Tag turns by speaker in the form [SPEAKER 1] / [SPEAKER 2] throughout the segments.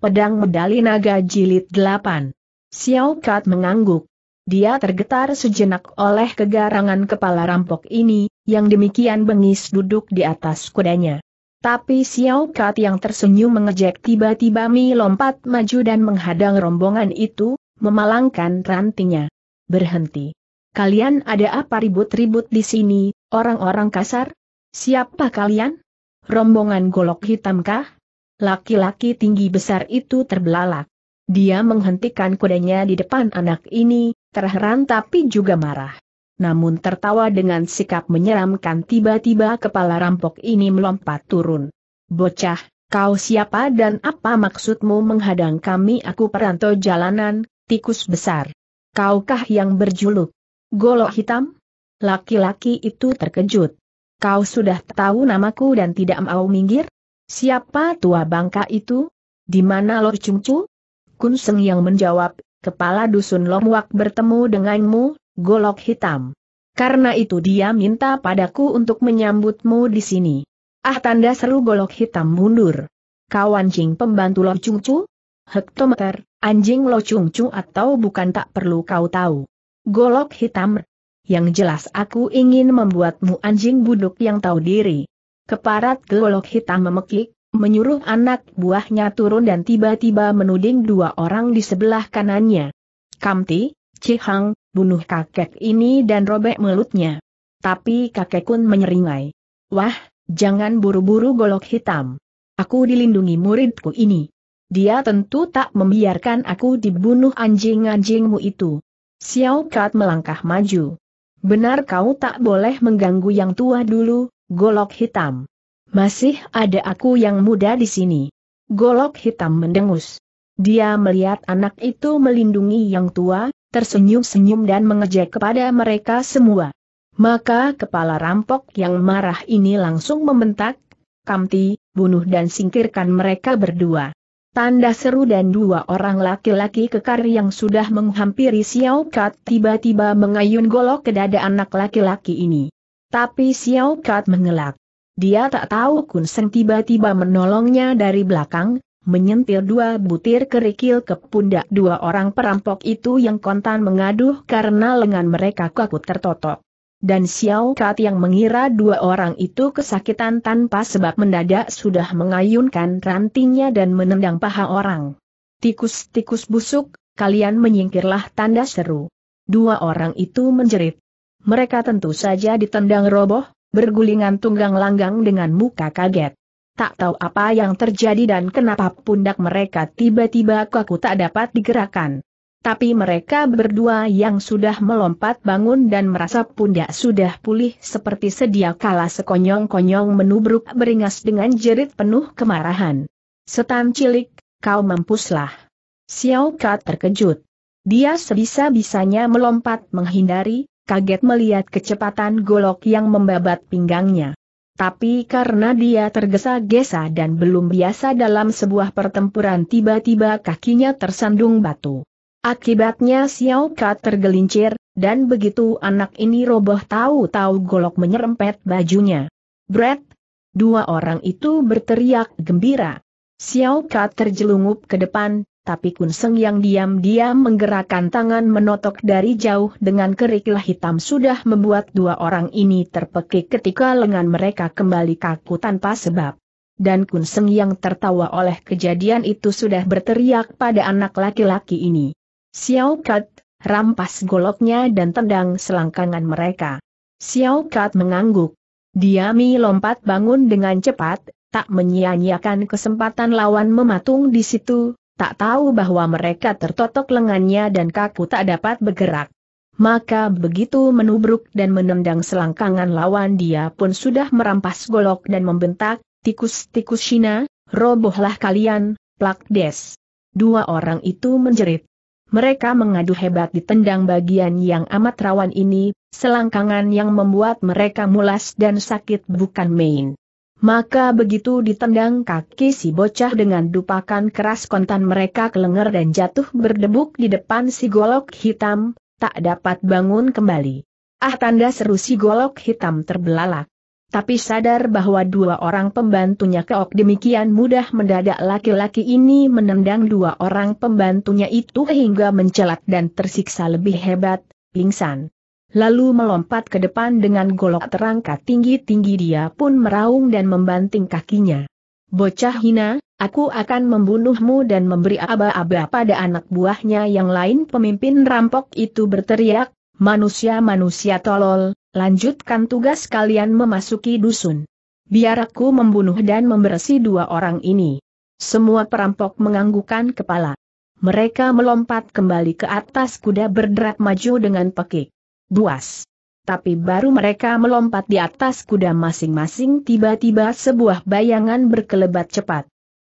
[SPEAKER 1] Pedang Medali Naga Jilid 8. Xiao Kat mengangguk. Dia tergetar sejenak oleh kegarangan kepala rampok ini, yang demikian bengis duduk di atas kudanya. Tapi Xiao Kat yang tersenyum mengejek tiba-tiba Mi lompat maju dan menghadang rombongan itu, memalangkan rantingnya. Berhenti. Kalian ada apa ribut-ribut di sini, orang-orang kasar? Siapa kalian? Rombongan golok hitamkah? Laki-laki tinggi besar itu terbelalak. Dia menghentikan kudanya di depan anak ini, terheran tapi juga marah. Namun tertawa dengan sikap menyeramkan tiba-tiba kepala rampok ini melompat turun. Bocah, kau siapa dan apa maksudmu menghadang kami aku perantau jalanan, tikus besar. Kaukah yang berjuluk? Golok hitam? Laki-laki itu terkejut. Kau sudah tahu namaku dan tidak mau minggir? Siapa tua bangka itu? Di mana Lor Cungcu? Kun Seng yang menjawab, kepala dusun Lomwak bertemu denganmu, golok hitam. Karena itu dia minta padaku untuk menyambutmu di sini. Ah tanda seru golok hitam mundur. Kawan anjing pembantu Lor Cungcu? Hektometer, anjing Lor Cungcu atau bukan tak perlu kau tahu. Golok hitam. Yang jelas aku ingin membuatmu anjing buduk yang tahu diri. Keparat golok hitam memekik, menyuruh anak buahnya turun dan tiba-tiba menuding dua orang di sebelah kanannya. Kamti, Cihang, bunuh kakek ini dan robek mulutnya. Tapi kakek kun menyeringai. Wah, jangan buru-buru golok hitam. Aku dilindungi muridku ini. Dia tentu tak membiarkan aku dibunuh anjing-anjingmu itu. Xiao Kat melangkah maju. Benar kau tak boleh mengganggu yang tua dulu, Golok hitam. Masih ada aku yang muda di sini. Golok hitam mendengus. Dia melihat anak itu melindungi yang tua, tersenyum-senyum dan mengejek kepada mereka semua. Maka kepala rampok yang marah ini langsung membentak, Kamti, bunuh dan singkirkan mereka berdua. Tanda seru dan dua orang laki-laki kekar yang sudah menghampiri Xiao Kat tiba-tiba mengayun golok ke dada anak laki-laki ini. Tapi Xiao Kat mengelak. Dia tak tahu Kun Seng tiba-tiba menolongnya dari belakang, menyentil dua butir kerikil ke pundak dua orang perampok itu yang kontan mengaduh karena lengan mereka kaku tertotok. Dan Xiao Kat yang mengira dua orang itu kesakitan tanpa sebab mendadak sudah mengayunkan rantingnya dan menendang paha orang. Tikus-tikus busuk, kalian menyingkirlah tanda seru. Dua orang itu menjerit. Mereka tentu saja ditendang roboh, bergulingan tunggang langgang dengan muka kaget. Tak tahu apa yang terjadi dan kenapa pundak mereka tiba-tiba kaku tak dapat digerakkan. Tapi mereka berdua yang sudah melompat bangun dan merasa pundak sudah pulih seperti sedia kala sekonyong-konyong menubruk beringas dengan jerit penuh kemarahan. Setan cilik, kau mampuslah. Xiao Ka terkejut. Dia sebisa-bisanya melompat menghindari, kaget melihat kecepatan golok yang membabat pinggangnya. Tapi karena dia tergesa-gesa dan belum biasa dalam sebuah pertempuran tiba-tiba kakinya tersandung batu. Akibatnya Xiao Ka tergelincir, dan begitu anak ini roboh tahu-tahu golok menyerempet bajunya. Brett, dua orang itu berteriak gembira. Xiao Ka terjelungup ke depan, tapi Kun Kunseng yang diam-diam menggerakkan tangan menotok dari jauh dengan kerikil hitam sudah membuat dua orang ini terpekik ketika lengan mereka kembali kaku tanpa sebab. Dan Kun Kunseng yang tertawa oleh kejadian itu sudah berteriak pada anak laki-laki ini. Xiao Kat, rampas goloknya dan tendang selangkangan mereka. Xiao Kat mengangguk. Diami lompat bangun dengan cepat, tak menyia-nyiakan kesempatan lawan mematung di situ, tak tahu bahwa mereka tertotok lengannya dan kaku tak dapat bergerak. Maka begitu menubruk dan menendang selangkangan lawan dia pun sudah merampas golok dan membentak, tikus-tikus Cina, robohlah kalian, plak des. Dua orang itu menjerit. Mereka mengadu hebat di tendang bagian yang amat rawan ini, selangkangan yang membuat mereka mulas dan sakit bukan main. Maka begitu ditendang kaki si bocah dengan dupakan keras kontan mereka kelenger dan jatuh berdebuk di depan si golok hitam, tak dapat bangun kembali. Ah tanda seru si golok hitam terbelalak. Tapi sadar bahwa dua orang pembantunya keok demikian mudah mendadak laki-laki ini menendang dua orang pembantunya itu hingga mencelat dan tersiksa lebih hebat, pingsan lalu melompat ke depan dengan golok terangkat tinggi-tinggi dia pun meraung dan membanting kakinya. Bocah hina, aku akan membunuhmu dan memberi aba-aba pada anak buahnya yang lain pemimpin rampok itu berteriak, manusia-manusia tolol, lanjutkan tugas kalian memasuki dusun. Biar aku membunuh dan membersih dua orang ini. Semua perampok menganggukkan kepala. Mereka melompat kembali ke atas kuda berderak maju dengan pekik buas. Tapi baru mereka melompat di atas kuda masing-masing tiba-tiba sebuah bayangan berkelebat cepat.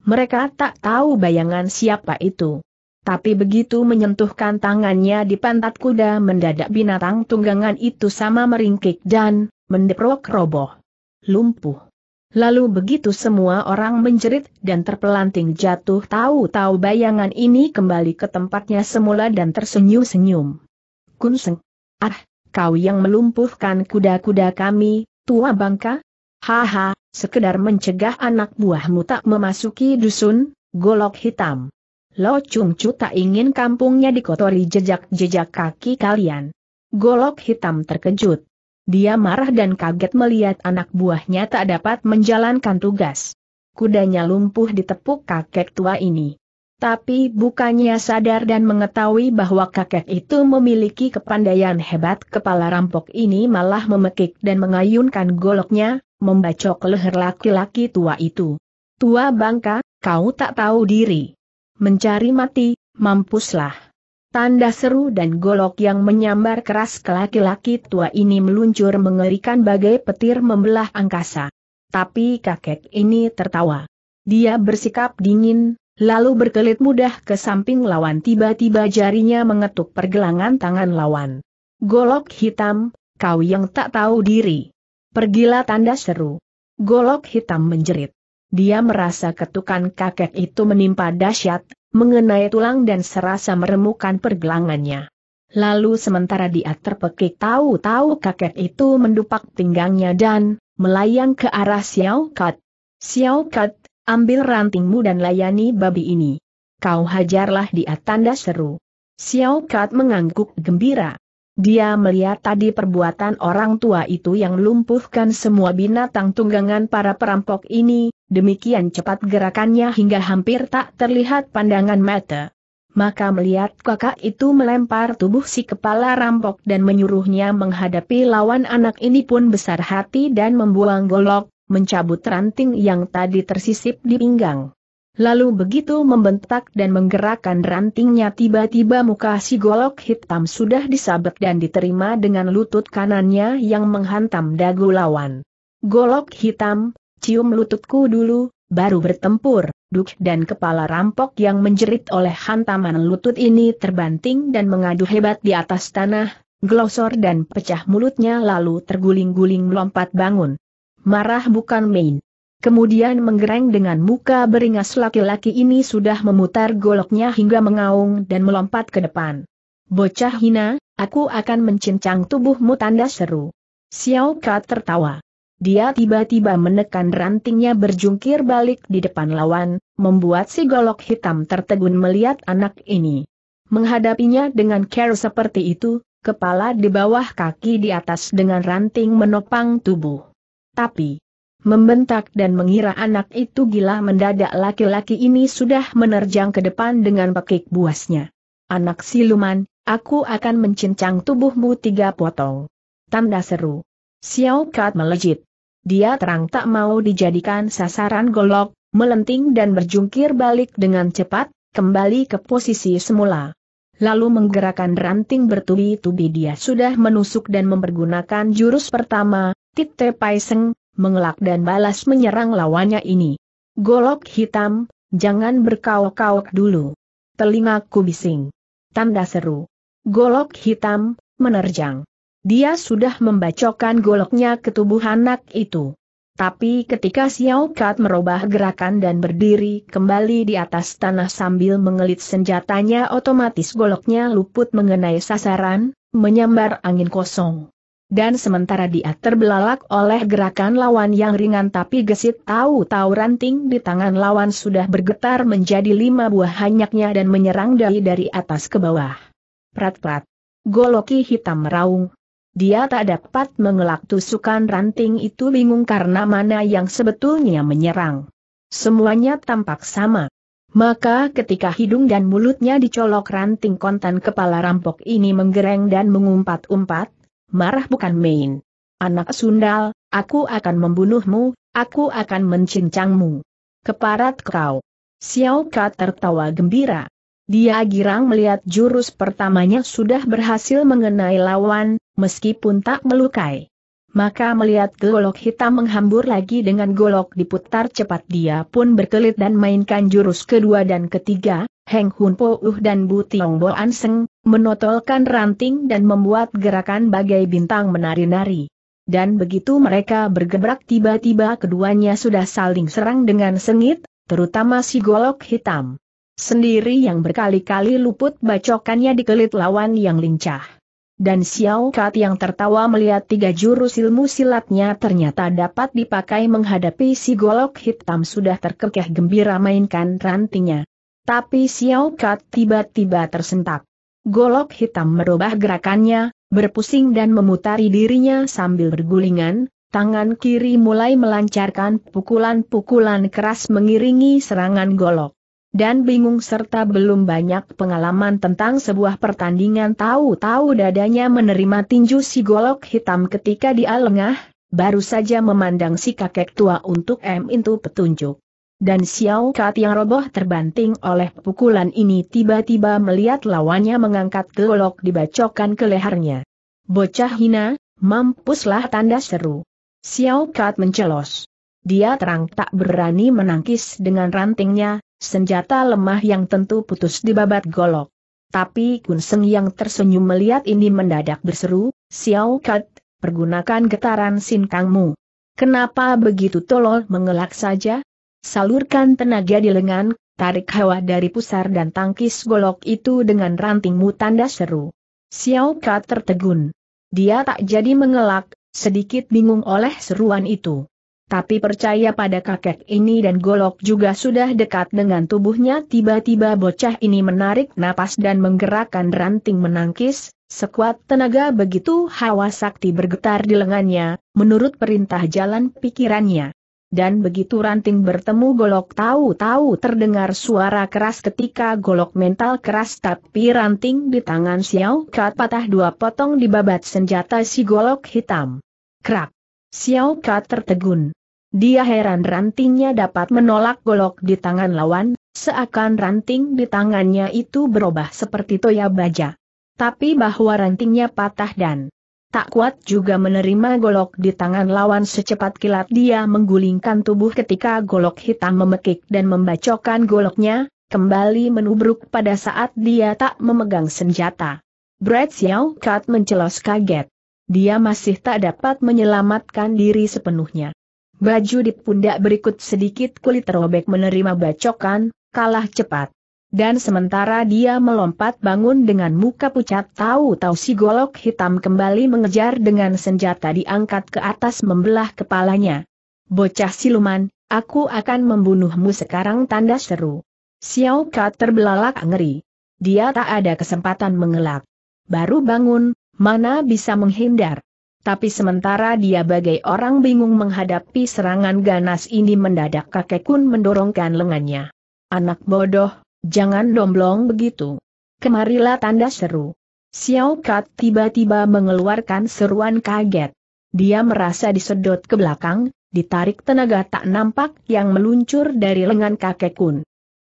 [SPEAKER 1] Mereka tak tahu bayangan siapa itu. Tapi begitu menyentuhkan tangannya di pantat kuda mendadak binatang tunggangan itu sama meringkik dan mendeprok roboh. Lumpuh. Lalu begitu semua orang menjerit dan terpelanting jatuh tahu-tahu bayangan ini kembali ke tempatnya semula dan tersenyum-senyum. Kunseng. Ah, kau yang melumpuhkan kuda-kuda kami, tua bangka? Haha, sekedar mencegah anak buahmu tak memasuki dusun, golok hitam. Lo Chung Chu tak ingin kampungnya dikotori jejak-jejak kaki kalian. Golok hitam terkejut. Dia marah dan kaget melihat anak buahnya tak dapat menjalankan tugas. Kudanya lumpuh ditepuk kakek tua ini. Tapi bukannya sadar dan mengetahui bahwa kakek itu memiliki kepandaian hebat kepala rampok ini malah memekik dan mengayunkan goloknya, membacok leher laki-laki tua itu. Tua bangka, kau tak tahu diri. Mencari mati, mampuslah. Tanda seru dan golok yang menyambar keras ke laki-laki tua ini meluncur mengerikan bagai petir membelah angkasa. Tapi kakek ini tertawa. Dia bersikap dingin, lalu berkelit mudah ke samping lawan tiba-tiba jarinya mengetuk pergelangan tangan lawan. Golok hitam, kau yang tak tahu diri. Pergilah tanda seru. Golok hitam menjerit. Dia merasa ketukan kakek itu menimpa dahsyat, mengenai tulang dan serasa meremukan pergelangannya. Lalu sementara dia terpekik tahu-tahu kakek itu mendupak pinggangnya dan melayang ke arah Xiao Kat. Xiao Kat Ambil rantingmu dan layani babi ini. Kau hajarlah dia tanda seru. Xiao Kat mengangguk gembira. Dia melihat tadi perbuatan orang tua itu yang lumpuhkan semua binatang tunggangan para perampok ini, demikian cepat gerakannya hingga hampir tak terlihat pandangan mata. Maka melihat kakak itu melempar tubuh si kepala rampok dan menyuruhnya menghadapi lawan anak ini pun besar hati dan membuang golok, mencabut ranting yang tadi tersisip di pinggang. Lalu begitu membentak dan menggerakkan rantingnya tiba-tiba muka si golok hitam sudah disabet dan diterima dengan lutut kanannya yang menghantam dagu lawan. Golok hitam, cium lututku dulu, baru bertempur, duk dan kepala rampok yang menjerit oleh hantaman lutut ini terbanting dan mengadu hebat di atas tanah, glosor dan pecah mulutnya lalu terguling-guling melompat bangun, marah bukan main. Kemudian menggereng dengan muka beringas laki-laki ini sudah memutar goloknya hingga mengaung dan melompat ke depan. Bocah hina, aku akan mencincang tubuhmu tanda seru. Xiao Ka tertawa. Dia tiba-tiba menekan rantingnya berjungkir balik di depan lawan, membuat si golok hitam tertegun melihat anak ini. Menghadapinya dengan care seperti itu, kepala di bawah kaki di atas dengan ranting menopang tubuh tapi membentak dan mengira anak itu gila mendadak laki-laki ini sudah menerjang ke depan dengan pekik buasnya. Anak siluman, aku akan mencincang tubuhmu tiga potong. Tanda seru. Xiao Kat melejit. Dia terang tak mau dijadikan sasaran golok, melenting dan berjungkir balik dengan cepat, kembali ke posisi semula. Lalu menggerakkan ranting bertubi-tubi dia sudah menusuk dan mempergunakan jurus pertama, Tite Paiseng, mengelak dan balas menyerang lawannya ini. Golok hitam, jangan berkauk kauk dulu. Telingaku bising. Tanda seru. Golok hitam, menerjang. Dia sudah membacokan goloknya ke tubuh anak itu. Tapi ketika Xiao Kat merubah gerakan dan berdiri kembali di atas tanah sambil mengelit senjatanya otomatis goloknya luput mengenai sasaran, menyambar angin kosong dan sementara dia terbelalak oleh gerakan lawan yang ringan tapi gesit tahu-tahu ranting di tangan lawan sudah bergetar menjadi lima buah hanyaknya dan menyerang dari dari atas ke bawah. Prat-prat. Goloki hitam meraung. Dia tak dapat mengelak tusukan ranting itu bingung karena mana yang sebetulnya menyerang. Semuanya tampak sama. Maka ketika hidung dan mulutnya dicolok ranting kontan kepala rampok ini menggereng dan mengumpat-umpat, marah bukan main. Anak sundal, aku akan membunuhmu, aku akan mencincangmu. Keparat kau. Xiao Ka tertawa gembira. Dia girang melihat jurus pertamanya sudah berhasil mengenai lawan, meskipun tak melukai. Maka melihat golok hitam menghambur lagi dengan golok diputar cepat dia pun berkelit dan mainkan jurus kedua dan ketiga, Heng Hun Po Uh dan Bu Tiong Bo An Seng, menotolkan ranting dan membuat gerakan bagai bintang menari-nari. Dan begitu mereka bergebrak tiba-tiba keduanya sudah saling serang dengan sengit, terutama si golok hitam. Sendiri yang berkali-kali luput bacokannya di kulit lawan yang lincah. Dan Xiao Kat yang tertawa melihat tiga jurus ilmu silatnya ternyata dapat dipakai menghadapi si golok hitam sudah terkekeh gembira mainkan rantingnya. Tapi Xiao Kat tiba-tiba tersentak. Golok hitam merubah gerakannya, berpusing dan memutari dirinya sambil bergulingan, tangan kiri mulai melancarkan pukulan-pukulan keras mengiringi serangan golok. Dan bingung serta belum banyak pengalaman tentang sebuah pertandingan tahu-tahu dadanya menerima tinju si golok hitam ketika dia lengah, baru saja memandang si kakek tua untuk M itu petunjuk dan Xiao Kat yang roboh terbanting oleh pukulan ini tiba-tiba melihat lawannya mengangkat golok dibacokan ke lehernya. Bocah hina, mampuslah tanda seru. Xiao Kat mencelos. Dia terang tak berani menangkis dengan rantingnya, senjata lemah yang tentu putus di dibabat golok. Tapi Kun Seng yang tersenyum melihat ini mendadak berseru, Xiao Kat, pergunakan getaran sinkangmu. Kenapa begitu tolol mengelak saja? Salurkan tenaga di lengan, tarik hawa dari pusar dan tangkis golok itu dengan rantingmu tanda seru. Xiao Ka tertegun. Dia tak jadi mengelak, sedikit bingung oleh seruan itu. Tapi percaya pada kakek ini dan golok juga sudah dekat dengan tubuhnya tiba-tiba bocah ini menarik napas dan menggerakkan ranting menangkis, sekuat tenaga begitu hawa sakti bergetar di lengannya, menurut perintah jalan pikirannya dan begitu ranting bertemu golok tahu-tahu terdengar suara keras ketika golok mental keras tapi ranting di tangan Xiao Kat patah dua potong di babat senjata si golok hitam. Krak! Xiao Kat tertegun. Dia heran rantingnya dapat menolak golok di tangan lawan, seakan ranting di tangannya itu berubah seperti toya baja. Tapi bahwa rantingnya patah dan Tak kuat juga menerima golok di tangan lawan secepat kilat dia menggulingkan tubuh ketika golok hitam memekik dan membacokkan goloknya, kembali menubruk pada saat dia tak memegang senjata. Brad Xiao Kat mencelos kaget. Dia masih tak dapat menyelamatkan diri sepenuhnya. Baju di pundak berikut sedikit kulit robek menerima bacokan, kalah cepat. Dan sementara dia melompat bangun dengan muka pucat tahu-tahu si golok hitam kembali mengejar dengan senjata diangkat ke atas membelah kepalanya. Bocah siluman, aku akan membunuhmu sekarang tanda seru. Xiao Ka terbelalak ngeri. Dia tak ada kesempatan mengelak. Baru bangun, mana bisa menghindar. Tapi sementara dia bagai orang bingung menghadapi serangan ganas ini mendadak kakek kun mendorongkan lengannya. Anak bodoh, Jangan domblong begitu. Kemarilah tanda seru. Xiao Kat tiba-tiba mengeluarkan seruan kaget. Dia merasa disedot ke belakang, ditarik tenaga tak nampak yang meluncur dari lengan kakek kun.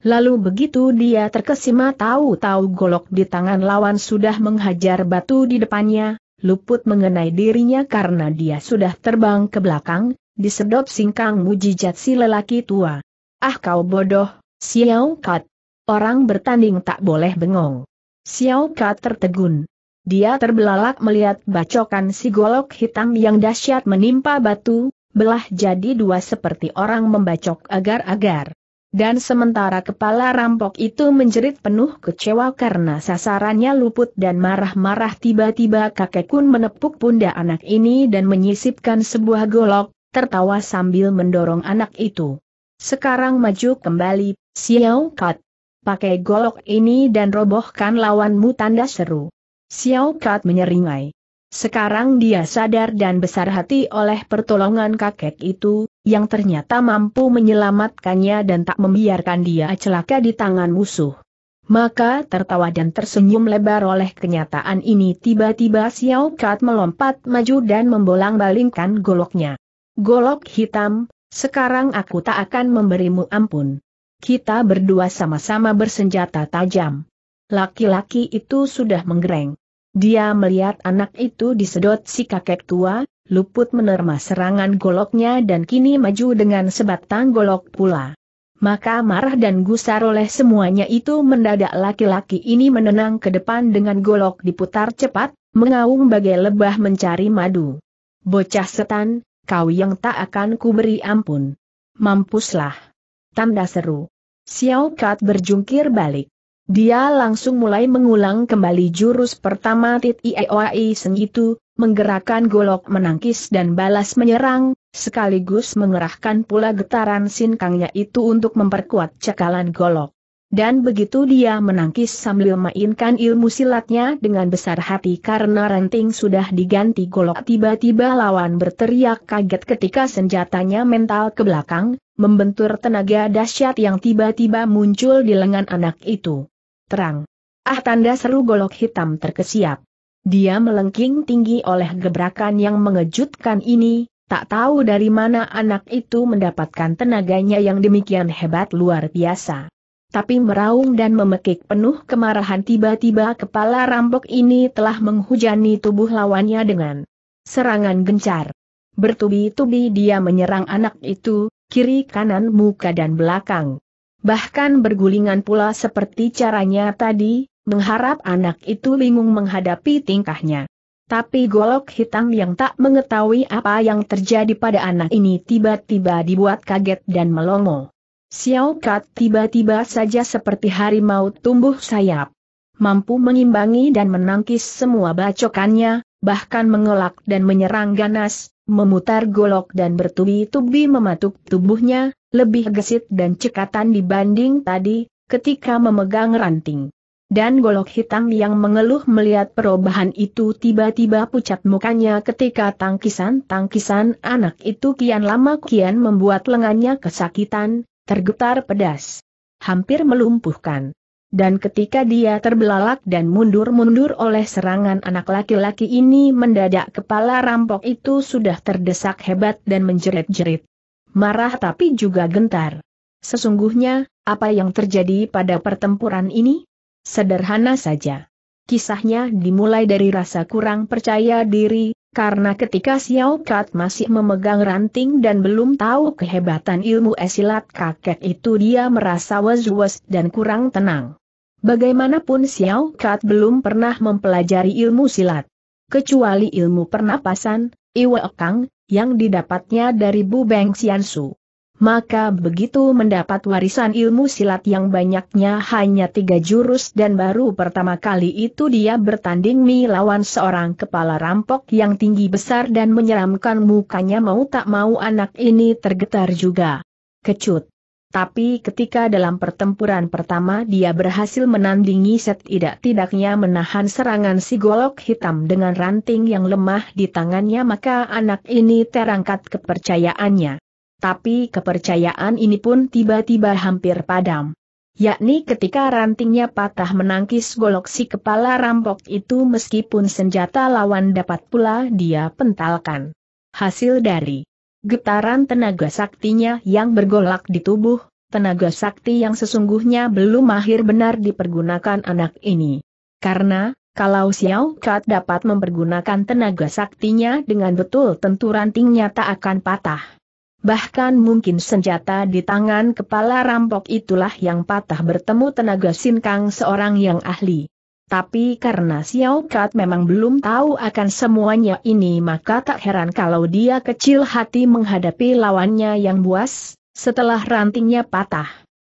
[SPEAKER 1] Lalu begitu dia terkesima tahu-tahu golok di tangan lawan sudah menghajar batu di depannya, luput mengenai dirinya karena dia sudah terbang ke belakang, disedot singkang mujijat si lelaki tua. Ah kau bodoh, Xiao Kat. Orang bertanding tak boleh bengong. Xiao Ka tertegun. Dia terbelalak melihat bacokan si golok hitam yang dahsyat menimpa batu, belah jadi dua seperti orang membacok agar-agar. Dan sementara kepala rampok itu menjerit penuh kecewa karena sasarannya luput dan marah-marah tiba-tiba kakek kun menepuk pundak anak ini dan menyisipkan sebuah golok, tertawa sambil mendorong anak itu. Sekarang maju kembali, Xiao Kat pakai golok ini dan robohkan lawanmu tanda seru. Xiao Kat menyeringai. Sekarang dia sadar dan besar hati oleh pertolongan kakek itu, yang ternyata mampu menyelamatkannya dan tak membiarkan dia celaka di tangan musuh. Maka tertawa dan tersenyum lebar oleh kenyataan ini tiba-tiba Xiao Kat melompat maju dan membolang-balingkan goloknya. Golok hitam, sekarang aku tak akan memberimu ampun. Kita berdua sama-sama bersenjata tajam. Laki-laki itu sudah menggereng. Dia melihat anak itu disedot si kakek tua, luput menerima serangan goloknya dan kini maju dengan sebatang golok pula. Maka marah dan gusar oleh semuanya itu mendadak laki-laki ini menenang ke depan dengan golok diputar cepat, mengaung bagai lebah mencari madu. Bocah setan, kau yang tak akan kuberi ampun. Mampuslah tanda seru. Xiao Kat berjungkir balik. Dia langsung mulai mengulang kembali jurus pertama Tit Ioai Seng itu, menggerakkan golok menangkis dan balas menyerang, sekaligus mengerahkan pula getaran sinkangnya itu untuk memperkuat cekalan golok. Dan begitu dia menangkis sambil mainkan ilmu silatnya dengan besar hati karena ranting sudah diganti golok tiba-tiba lawan berteriak kaget ketika senjatanya mental ke belakang, membentur tenaga dahsyat yang tiba-tiba muncul di lengan anak itu. Terang. Ah tanda seru golok hitam terkesiap. Dia melengking tinggi oleh gebrakan yang mengejutkan ini, tak tahu dari mana anak itu mendapatkan tenaganya yang demikian hebat luar biasa. Tapi meraung dan memekik penuh kemarahan tiba-tiba kepala rampok ini telah menghujani tubuh lawannya dengan serangan gencar. Bertubi-tubi dia menyerang anak itu, kiri kanan muka dan belakang. Bahkan bergulingan pula seperti caranya tadi, mengharap anak itu bingung menghadapi tingkahnya. Tapi golok hitam yang tak mengetahui apa yang terjadi pada anak ini tiba-tiba dibuat kaget dan melongo. Xiao Kat tiba-tiba saja seperti harimau tumbuh sayap. Mampu mengimbangi dan menangkis semua bacokannya, bahkan mengelak dan menyerang ganas, memutar golok dan bertubi-tubi mematuk tubuhnya, lebih gesit dan cekatan dibanding tadi, ketika memegang ranting. Dan golok hitam yang mengeluh melihat perubahan itu tiba-tiba pucat mukanya ketika tangkisan-tangkisan anak itu kian lama kian membuat lengannya kesakitan, tergetar pedas. Hampir melumpuhkan. Dan ketika dia terbelalak dan mundur-mundur oleh serangan anak laki-laki ini mendadak kepala rampok itu sudah terdesak hebat dan menjerit-jerit. Marah tapi juga gentar. Sesungguhnya, apa yang terjadi pada pertempuran ini? Sederhana saja. Kisahnya dimulai dari rasa kurang percaya diri, karena ketika Xiao Kat masih memegang ranting dan belum tahu kehebatan ilmu esilat kakek itu dia merasa was-was dan kurang tenang. Bagaimanapun Xiao Kat belum pernah mempelajari ilmu silat. Kecuali ilmu pernapasan, Iwe Kang, yang didapatnya dari Bu Beng Xiansu maka begitu mendapat warisan ilmu silat yang banyaknya hanya tiga jurus dan baru pertama kali itu dia bertanding melawan seorang kepala rampok yang tinggi besar dan menyeramkan mukanya mau tak mau anak ini tergetar juga. Kecut. Tapi ketika dalam pertempuran pertama dia berhasil menandingi setidak-tidaknya menahan serangan si golok hitam dengan ranting yang lemah di tangannya maka anak ini terangkat kepercayaannya. Tapi kepercayaan ini pun tiba-tiba hampir padam. Yakni ketika rantingnya patah menangkis golok si kepala rampok itu meskipun senjata lawan dapat pula dia pentalkan. Hasil dari getaran tenaga saktinya yang bergolak di tubuh, tenaga sakti yang sesungguhnya belum mahir benar dipergunakan anak ini. Karena, kalau Xiao Kat dapat mempergunakan tenaga saktinya dengan betul tentu rantingnya tak akan patah. Bahkan mungkin senjata di tangan kepala rampok itulah yang patah bertemu tenaga Sinkang seorang yang ahli. Tapi karena Xiao Kat memang belum tahu akan semuanya ini maka tak heran kalau dia kecil hati menghadapi lawannya yang buas, setelah rantingnya patah.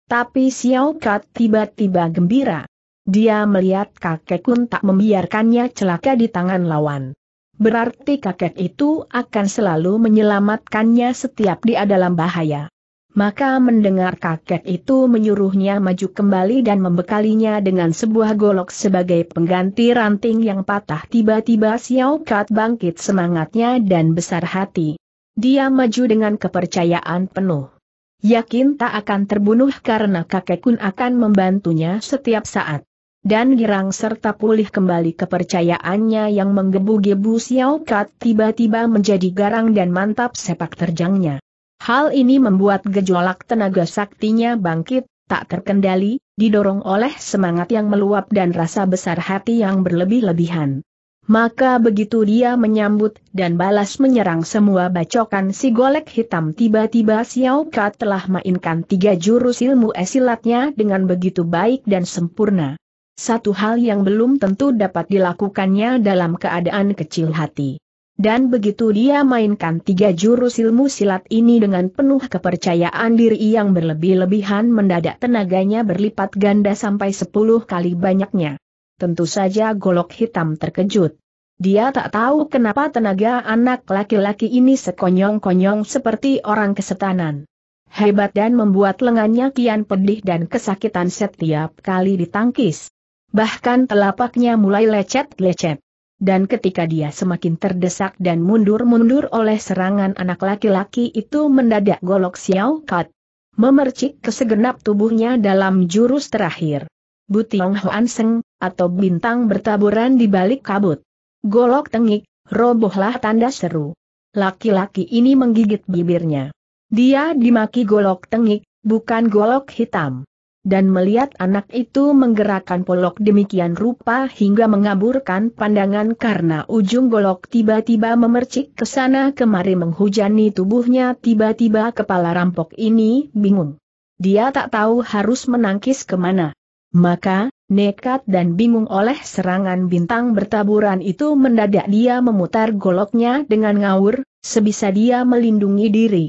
[SPEAKER 1] Tapi Xiao Kat tiba-tiba gembira. Dia melihat kakek Kun tak membiarkannya celaka di tangan lawan. Berarti kakek itu akan selalu menyelamatkannya setiap dia dalam bahaya. Maka mendengar kakek itu menyuruhnya maju kembali dan membekalinya dengan sebuah golok sebagai pengganti ranting yang patah tiba-tiba Xiao Kat bangkit semangatnya dan besar hati. Dia maju dengan kepercayaan penuh. Yakin tak akan terbunuh karena kakek kun akan membantunya setiap saat dan girang serta pulih kembali kepercayaannya yang menggebu-gebu Xiao Kat tiba-tiba menjadi garang dan mantap sepak terjangnya. Hal ini membuat gejolak tenaga saktinya bangkit, tak terkendali, didorong oleh semangat yang meluap dan rasa besar hati yang berlebih-lebihan. Maka begitu dia menyambut dan balas menyerang semua bacokan si golek hitam tiba-tiba Xiao Kat telah mainkan tiga jurus ilmu esilatnya dengan begitu baik dan sempurna satu hal yang belum tentu dapat dilakukannya dalam keadaan kecil hati. Dan begitu dia mainkan tiga jurus ilmu silat ini dengan penuh kepercayaan diri yang berlebih-lebihan mendadak tenaganya berlipat ganda sampai sepuluh kali banyaknya. Tentu saja golok hitam terkejut. Dia tak tahu kenapa tenaga anak laki-laki ini sekonyong-konyong seperti orang kesetanan hebat dan membuat lengannya kian pedih dan kesakitan setiap kali ditangkis. Bahkan telapaknya mulai lecet-lecet. Dan ketika dia semakin terdesak dan mundur-mundur oleh serangan anak laki-laki itu mendadak golok Xiao Kat. Memercik ke segenap tubuhnya dalam jurus terakhir. Butiong Hoan Seng, atau bintang bertaburan di balik kabut. Golok tengik, robohlah tanda seru. Laki-laki ini menggigit bibirnya. Dia dimaki golok tengik, bukan golok hitam dan melihat anak itu menggerakkan polok demikian rupa hingga mengaburkan pandangan karena ujung golok tiba-tiba memercik ke sana kemari menghujani tubuhnya tiba-tiba kepala rampok ini bingung. Dia tak tahu harus menangkis kemana. Maka, nekat dan bingung oleh serangan bintang bertaburan itu mendadak dia memutar goloknya dengan ngawur, sebisa dia melindungi diri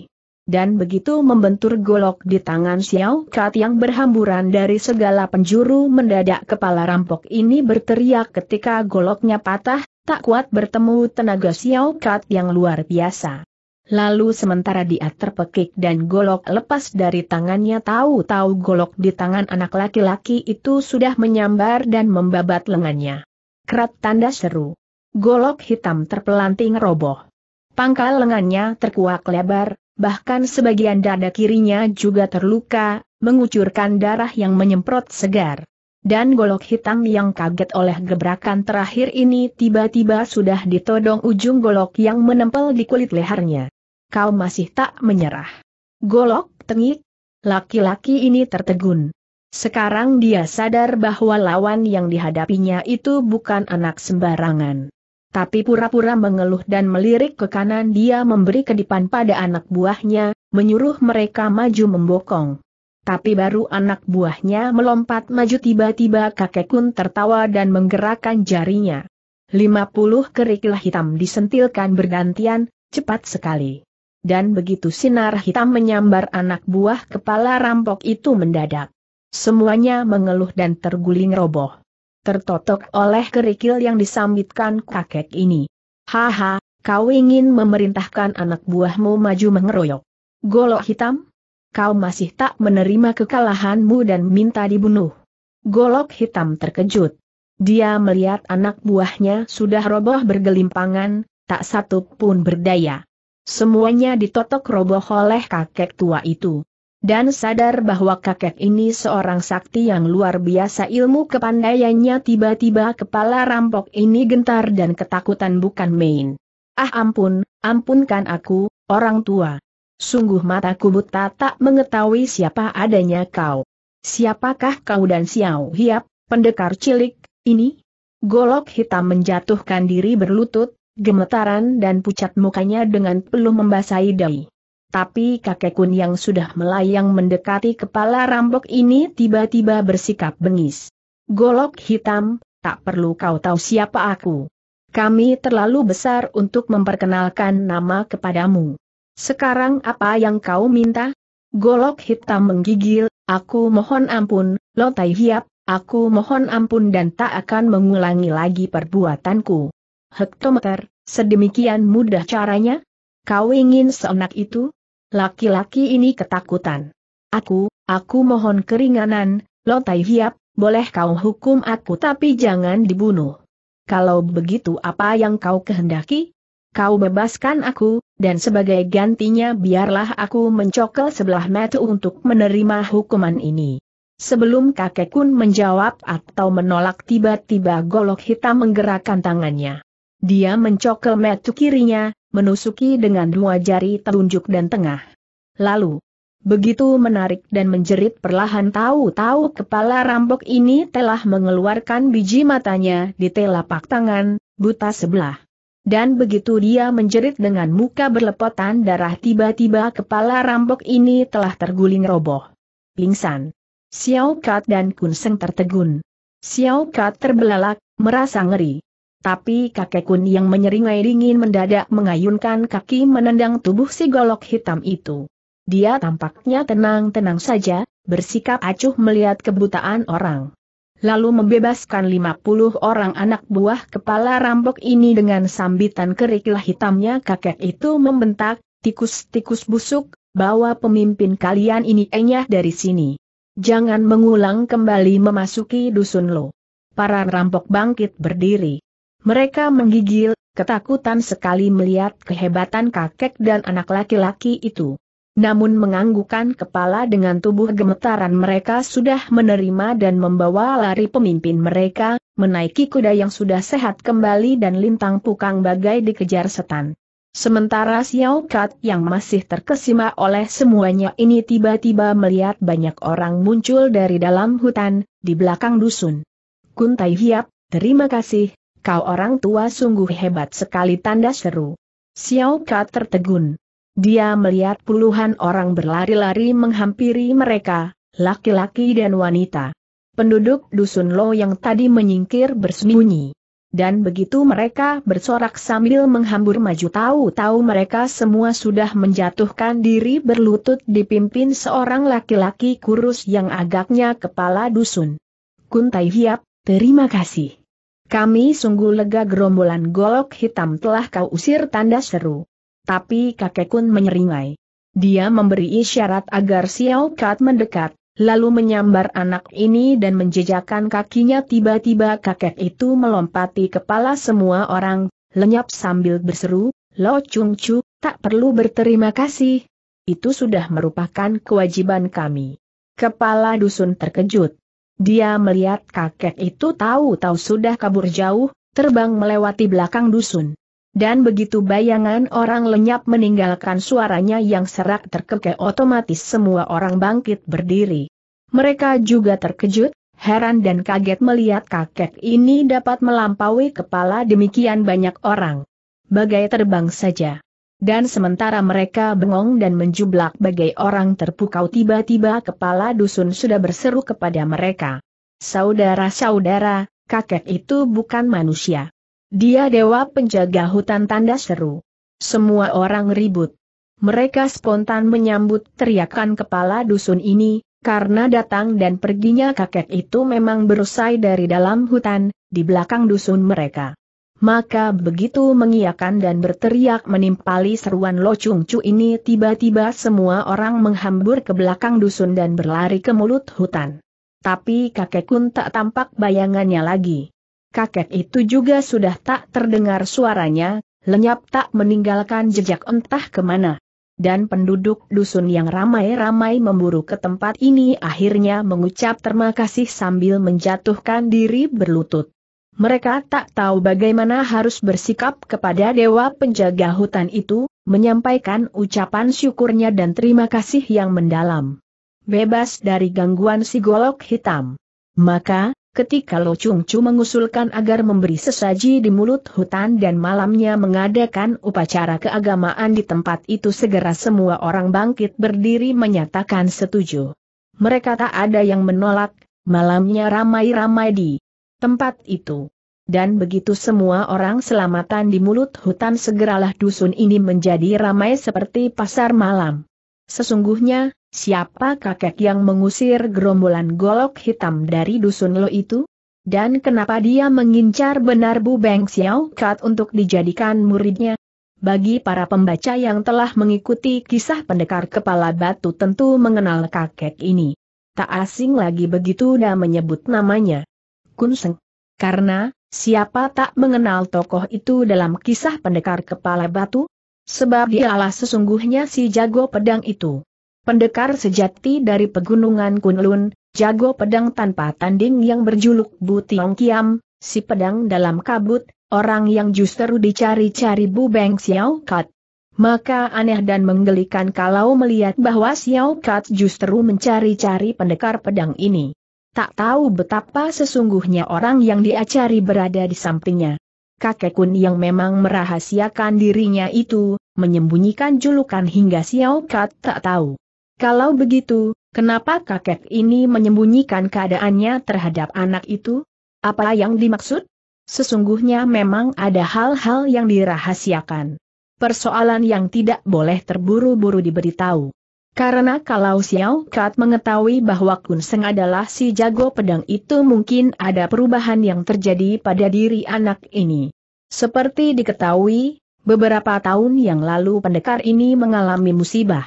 [SPEAKER 1] dan begitu membentur golok di tangan Xiao Kat yang berhamburan dari segala penjuru mendadak kepala rampok ini berteriak ketika goloknya patah, tak kuat bertemu tenaga Xiao Kat yang luar biasa. Lalu sementara dia terpekik dan golok lepas dari tangannya tahu-tahu golok di tangan anak laki-laki itu sudah menyambar dan membabat lengannya. Kerat tanda seru. Golok hitam terpelanting roboh. Pangkal lengannya terkuak lebar, bahkan sebagian dada kirinya juga terluka, mengucurkan darah yang menyemprot segar. Dan golok hitam yang kaget oleh gebrakan terakhir ini tiba-tiba sudah ditodong ujung golok yang menempel di kulit lehernya. Kau masih tak menyerah. Golok, tengik. Laki-laki ini tertegun. Sekarang dia sadar bahwa lawan yang dihadapinya itu bukan anak sembarangan tapi pura-pura mengeluh dan melirik ke kanan dia memberi kedipan pada anak buahnya, menyuruh mereka maju membokong. Tapi baru anak buahnya melompat maju tiba-tiba kakek kun tertawa dan menggerakkan jarinya. Lima 50 kerikil hitam disentilkan bergantian, cepat sekali. Dan begitu sinar hitam menyambar anak buah kepala rampok itu mendadak. Semuanya mengeluh dan terguling roboh tertotok oleh kerikil yang disambitkan kakek ini. Haha, kau ingin memerintahkan anak buahmu maju mengeroyok. Golok hitam? Kau masih tak menerima kekalahanmu dan minta dibunuh. Golok hitam terkejut. Dia melihat anak buahnya sudah roboh bergelimpangan, tak satu pun berdaya. Semuanya ditotok roboh oleh kakek tua itu dan sadar bahwa kakek ini seorang sakti yang luar biasa ilmu kepandaiannya tiba-tiba kepala rampok ini gentar dan ketakutan bukan main. Ah ampun, ampunkan aku, orang tua. Sungguh mataku buta tak mengetahui siapa adanya kau. Siapakah kau dan Xiao Hiap, pendekar cilik, ini? Golok hitam menjatuhkan diri berlutut, gemetaran dan pucat mukanya dengan peluh membasahi dahi. Tapi kakek kun yang sudah melayang mendekati kepala rambok ini tiba-tiba bersikap bengis. Golok hitam, tak perlu kau tahu siapa aku. Kami terlalu besar untuk memperkenalkan nama kepadamu. Sekarang apa yang kau minta? Golok hitam menggigil, aku mohon ampun, lotai hiap, aku mohon ampun dan tak akan mengulangi lagi perbuatanku. Hektometer, sedemikian mudah caranya? Kau ingin seenak itu? Laki-laki ini ketakutan. Aku, aku mohon keringanan, Lotai Hiap, boleh kau hukum aku tapi jangan dibunuh. Kalau begitu apa yang kau kehendaki? Kau bebaskan aku, dan sebagai gantinya biarlah aku mencokel sebelah metu untuk menerima hukuman ini. Sebelum kakek kun menjawab atau menolak tiba-tiba golok hitam menggerakkan tangannya. Dia mencokel metu kirinya, menusuki dengan dua jari telunjuk dan tengah. Lalu, begitu menarik dan menjerit perlahan tahu-tahu kepala rampok ini telah mengeluarkan biji matanya di telapak tangan, buta sebelah. Dan begitu dia menjerit dengan muka berlepotan darah tiba-tiba kepala rampok ini telah terguling roboh. Pingsan. Xiao Kat dan Kun Seng tertegun. Xiao Kat terbelalak, merasa ngeri. Tapi kakek kun yang menyeringai dingin mendadak mengayunkan kaki menendang tubuh si golok hitam itu. Dia tampaknya tenang-tenang saja, bersikap acuh melihat kebutaan orang. Lalu membebaskan 50 orang anak buah kepala rampok ini dengan sambitan kerikil hitamnya kakek itu membentak, tikus-tikus busuk, bawa pemimpin kalian ini enyah dari sini. Jangan mengulang kembali memasuki dusun lo. Para rampok bangkit berdiri. Mereka menggigil, ketakutan sekali melihat kehebatan kakek dan anak laki-laki itu. Namun menganggukan kepala dengan tubuh gemetaran mereka sudah menerima dan membawa lari pemimpin mereka, menaiki kuda yang sudah sehat kembali dan lintang pukang bagai dikejar setan. Sementara Xiao Kat yang masih terkesima oleh semuanya ini tiba-tiba melihat banyak orang muncul dari dalam hutan, di belakang dusun. Kuntai Hiap, terima kasih, Kau orang tua sungguh hebat sekali tanda seru. Xiao Ka tertegun. Dia melihat puluhan orang berlari-lari menghampiri mereka, laki-laki dan wanita. Penduduk dusun Lo yang tadi menyingkir bersembunyi. Dan begitu mereka bersorak sambil menghambur maju tahu-tahu mereka semua sudah menjatuhkan diri berlutut dipimpin seorang laki-laki kurus yang agaknya kepala dusun. Kuntai Hiap, terima kasih. Kami sungguh lega gerombolan golok hitam telah kau usir tanda seru. Tapi kakek kun menyeringai. Dia memberi isyarat agar Xiao Kat mendekat, lalu menyambar anak ini dan menjejakkan kakinya tiba-tiba kakek itu melompati kepala semua orang, lenyap sambil berseru, Lo Chung Chu, tak perlu berterima kasih. Itu sudah merupakan kewajiban kami. Kepala dusun terkejut. Dia melihat kakek itu tahu-tahu sudah kabur jauh, terbang melewati belakang dusun. Dan begitu bayangan orang lenyap meninggalkan suaranya yang serak terkekeh otomatis semua orang bangkit berdiri. Mereka juga terkejut, heran dan kaget melihat kakek ini dapat melampaui kepala demikian banyak orang. Bagai terbang saja. Dan sementara mereka bengong dan menjublak bagai orang terpukau tiba-tiba kepala dusun sudah berseru kepada mereka. Saudara-saudara, kakek itu bukan manusia. Dia dewa penjaga hutan tanda seru. Semua orang ribut. Mereka spontan menyambut teriakan kepala dusun ini, karena datang dan perginya kakek itu memang berusai dari dalam hutan, di belakang dusun mereka. Maka begitu mengiakan dan berteriak menimpali seruan lochung cu ini tiba-tiba semua orang menghambur ke belakang dusun dan berlari ke mulut hutan. Tapi kakek kun tak tampak bayangannya lagi. Kakek itu juga sudah tak terdengar suaranya, lenyap tak meninggalkan jejak entah kemana dan penduduk dusun yang ramai-ramai memburu ke tempat ini akhirnya mengucap terima kasih sambil menjatuhkan diri berlutut. Mereka tak tahu bagaimana harus bersikap kepada dewa penjaga hutan itu, menyampaikan ucapan syukurnya dan terima kasih yang mendalam. Bebas dari gangguan si golok hitam. Maka, ketika Lo Chung Chu mengusulkan agar memberi sesaji di mulut hutan dan malamnya mengadakan upacara keagamaan di tempat itu segera semua orang bangkit berdiri menyatakan setuju. Mereka tak ada yang menolak, malamnya ramai-ramai di tempat itu. Dan begitu semua orang selamatan di mulut hutan segeralah dusun ini menjadi ramai seperti pasar malam. Sesungguhnya, siapa kakek yang mengusir gerombolan golok hitam dari dusun lo itu? Dan kenapa dia mengincar benar Bu Beng Xiao Kat untuk dijadikan muridnya? Bagi para pembaca yang telah mengikuti kisah pendekar kepala batu tentu mengenal kakek ini. Tak asing lagi begitu dah menyebut namanya. Kunseng. Karena, siapa tak mengenal tokoh itu dalam kisah pendekar kepala batu? Sebab dialah sesungguhnya si jago pedang itu. Pendekar sejati dari pegunungan Kunlun, jago pedang tanpa tanding yang berjuluk Bu Tiong Kiam, si pedang dalam kabut, orang yang justru dicari-cari Bu Beng Xiao Kat. Maka aneh dan menggelikan kalau melihat bahwa Xiao Kat justru mencari-cari pendekar pedang ini tak tahu betapa sesungguhnya orang yang diacari berada di sampingnya. Kakek Kun yang memang merahasiakan dirinya itu, menyembunyikan julukan hingga Xiao Kat tak tahu. Kalau begitu, kenapa kakek ini menyembunyikan keadaannya terhadap anak itu? Apa yang dimaksud? Sesungguhnya memang ada hal-hal yang dirahasiakan. Persoalan yang tidak boleh terburu-buru diberitahu. Karena kalau Xiao Kat mengetahui bahwa Kun Seng adalah si jago pedang itu mungkin ada perubahan yang terjadi pada diri anak ini. Seperti diketahui, beberapa tahun yang lalu pendekar ini mengalami musibah.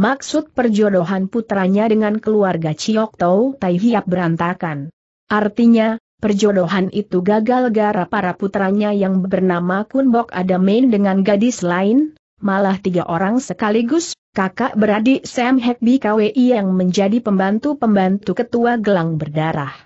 [SPEAKER 1] Maksud perjodohan putranya dengan keluarga Chiok Tau Tai Hiap berantakan. Artinya, perjodohan itu gagal gara para putranya yang bernama Kun Bok ada main dengan gadis lain, malah tiga orang sekaligus, kakak beradik Sam Hekbi KWI yang menjadi pembantu-pembantu ketua gelang berdarah.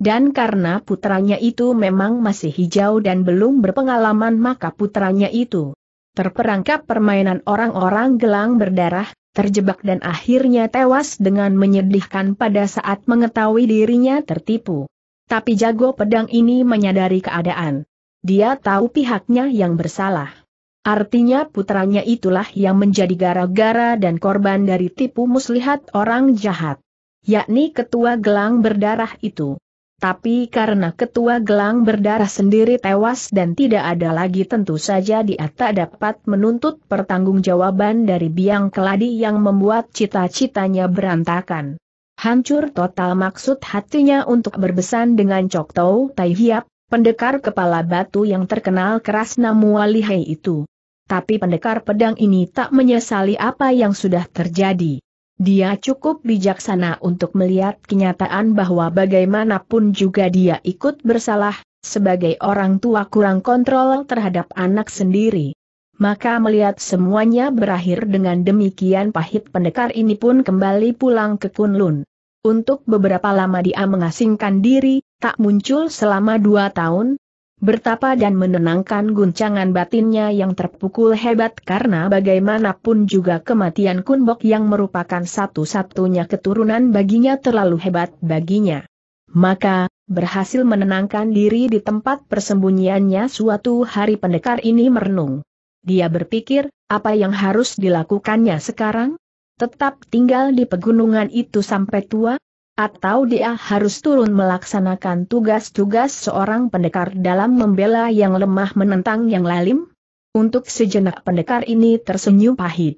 [SPEAKER 1] Dan karena putranya itu memang masih hijau dan belum berpengalaman maka putranya itu terperangkap permainan orang-orang gelang berdarah, terjebak dan akhirnya tewas dengan menyedihkan pada saat mengetahui dirinya tertipu. Tapi jago pedang ini menyadari keadaan. Dia tahu pihaknya yang bersalah. Artinya putranya itulah yang menjadi gara-gara dan korban dari tipu muslihat orang jahat. Yakni ketua gelang berdarah itu. Tapi karena ketua gelang berdarah sendiri tewas dan tidak ada lagi tentu saja dia tak dapat menuntut pertanggungjawaban dari biang keladi yang membuat cita-citanya berantakan. Hancur total maksud hatinya untuk berbesan dengan Cok Tau Tai Hiap, pendekar kepala batu yang terkenal keras namu Walihei itu. Tapi pendekar pedang ini tak menyesali apa yang sudah terjadi. Dia cukup bijaksana untuk melihat kenyataan bahwa bagaimanapun juga dia ikut bersalah, sebagai orang tua kurang kontrol terhadap anak sendiri. Maka melihat semuanya berakhir dengan demikian pahit pendekar ini pun kembali pulang ke Kunlun. Untuk beberapa lama dia mengasingkan diri, tak muncul selama dua tahun, bertapa dan menenangkan guncangan batinnya yang terpukul hebat karena bagaimanapun juga kematian Kunbok yang merupakan satu-satunya keturunan baginya terlalu hebat baginya. Maka, berhasil menenangkan diri di tempat persembunyiannya suatu hari pendekar ini merenung. Dia berpikir, apa yang harus dilakukannya sekarang? Tetap tinggal di pegunungan itu sampai tua? atau dia harus turun melaksanakan tugas-tugas seorang pendekar dalam membela yang lemah menentang yang lalim? Untuk sejenak pendekar ini tersenyum pahit.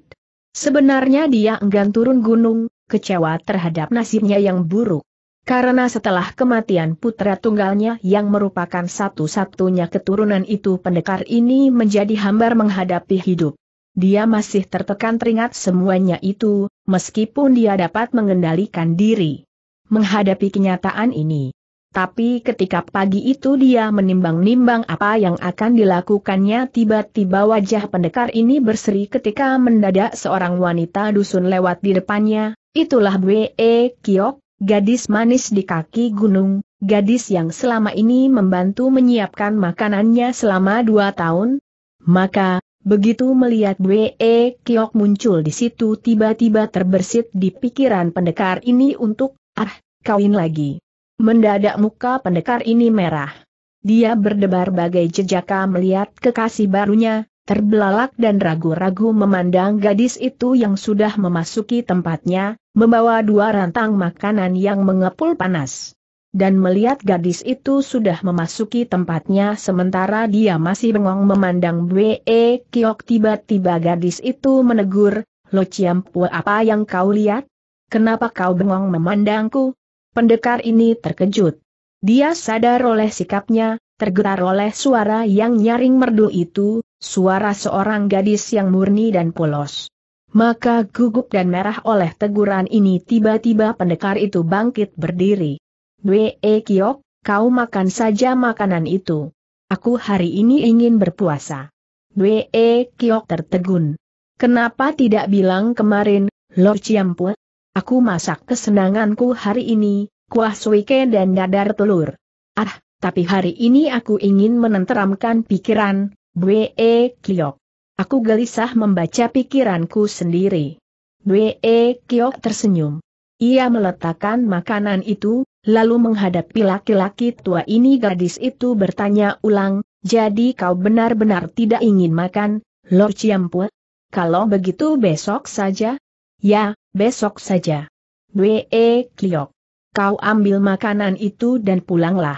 [SPEAKER 1] Sebenarnya dia enggan turun gunung, kecewa terhadap nasibnya yang buruk. Karena setelah kematian putra tunggalnya yang merupakan satu-satunya keturunan itu pendekar ini menjadi hambar menghadapi hidup. Dia masih tertekan teringat semuanya itu, meskipun dia dapat mengendalikan diri menghadapi kenyataan ini. Tapi ketika pagi itu dia menimbang-nimbang apa yang akan dilakukannya tiba-tiba wajah pendekar ini berseri ketika mendadak seorang wanita dusun lewat di depannya, itulah B.E. E Kiok, gadis manis di kaki gunung, gadis yang selama ini membantu menyiapkan makanannya selama dua tahun. Maka, begitu melihat B.E. E Kiok muncul di situ tiba-tiba terbersit di pikiran pendekar ini untuk Ah, kawin lagi. Mendadak muka pendekar ini merah. Dia berdebar bagai jejaka melihat kekasih barunya, terbelalak dan ragu-ragu memandang gadis itu yang sudah memasuki tempatnya, membawa dua rantang makanan yang mengepul panas. Dan melihat gadis itu sudah memasuki tempatnya sementara dia masih bengong memandang Bwe Kiok tiba-tiba gadis itu menegur, Lo Ciampu apa yang kau lihat? Kenapa kau bengong memandangku? Pendekar ini terkejut. Dia sadar oleh sikapnya, tergetar oleh suara yang nyaring merdu itu, suara seorang gadis yang murni dan polos. Maka gugup dan merah oleh teguran ini tiba-tiba pendekar itu bangkit berdiri. Wee Kiok, kau makan saja makanan itu. Aku hari ini ingin berpuasa. Wee Kiok tertegun. Kenapa tidak bilang kemarin, Lo Chiampu? Aku masak kesenanganku hari ini, kuah suike dan dadar telur. Ah, tapi hari ini aku ingin menenteramkan pikiran, Bwe Kiyok. Aku gelisah membaca pikiranku sendiri. Bwe Kiyok tersenyum. Ia meletakkan makanan itu, lalu menghadapi laki-laki tua ini gadis itu bertanya ulang, jadi kau benar-benar tidak ingin makan, Lord Ciampu? Kalau begitu besok saja? Ya, besok saja. Wee Kiok. Kau ambil makanan itu dan pulanglah.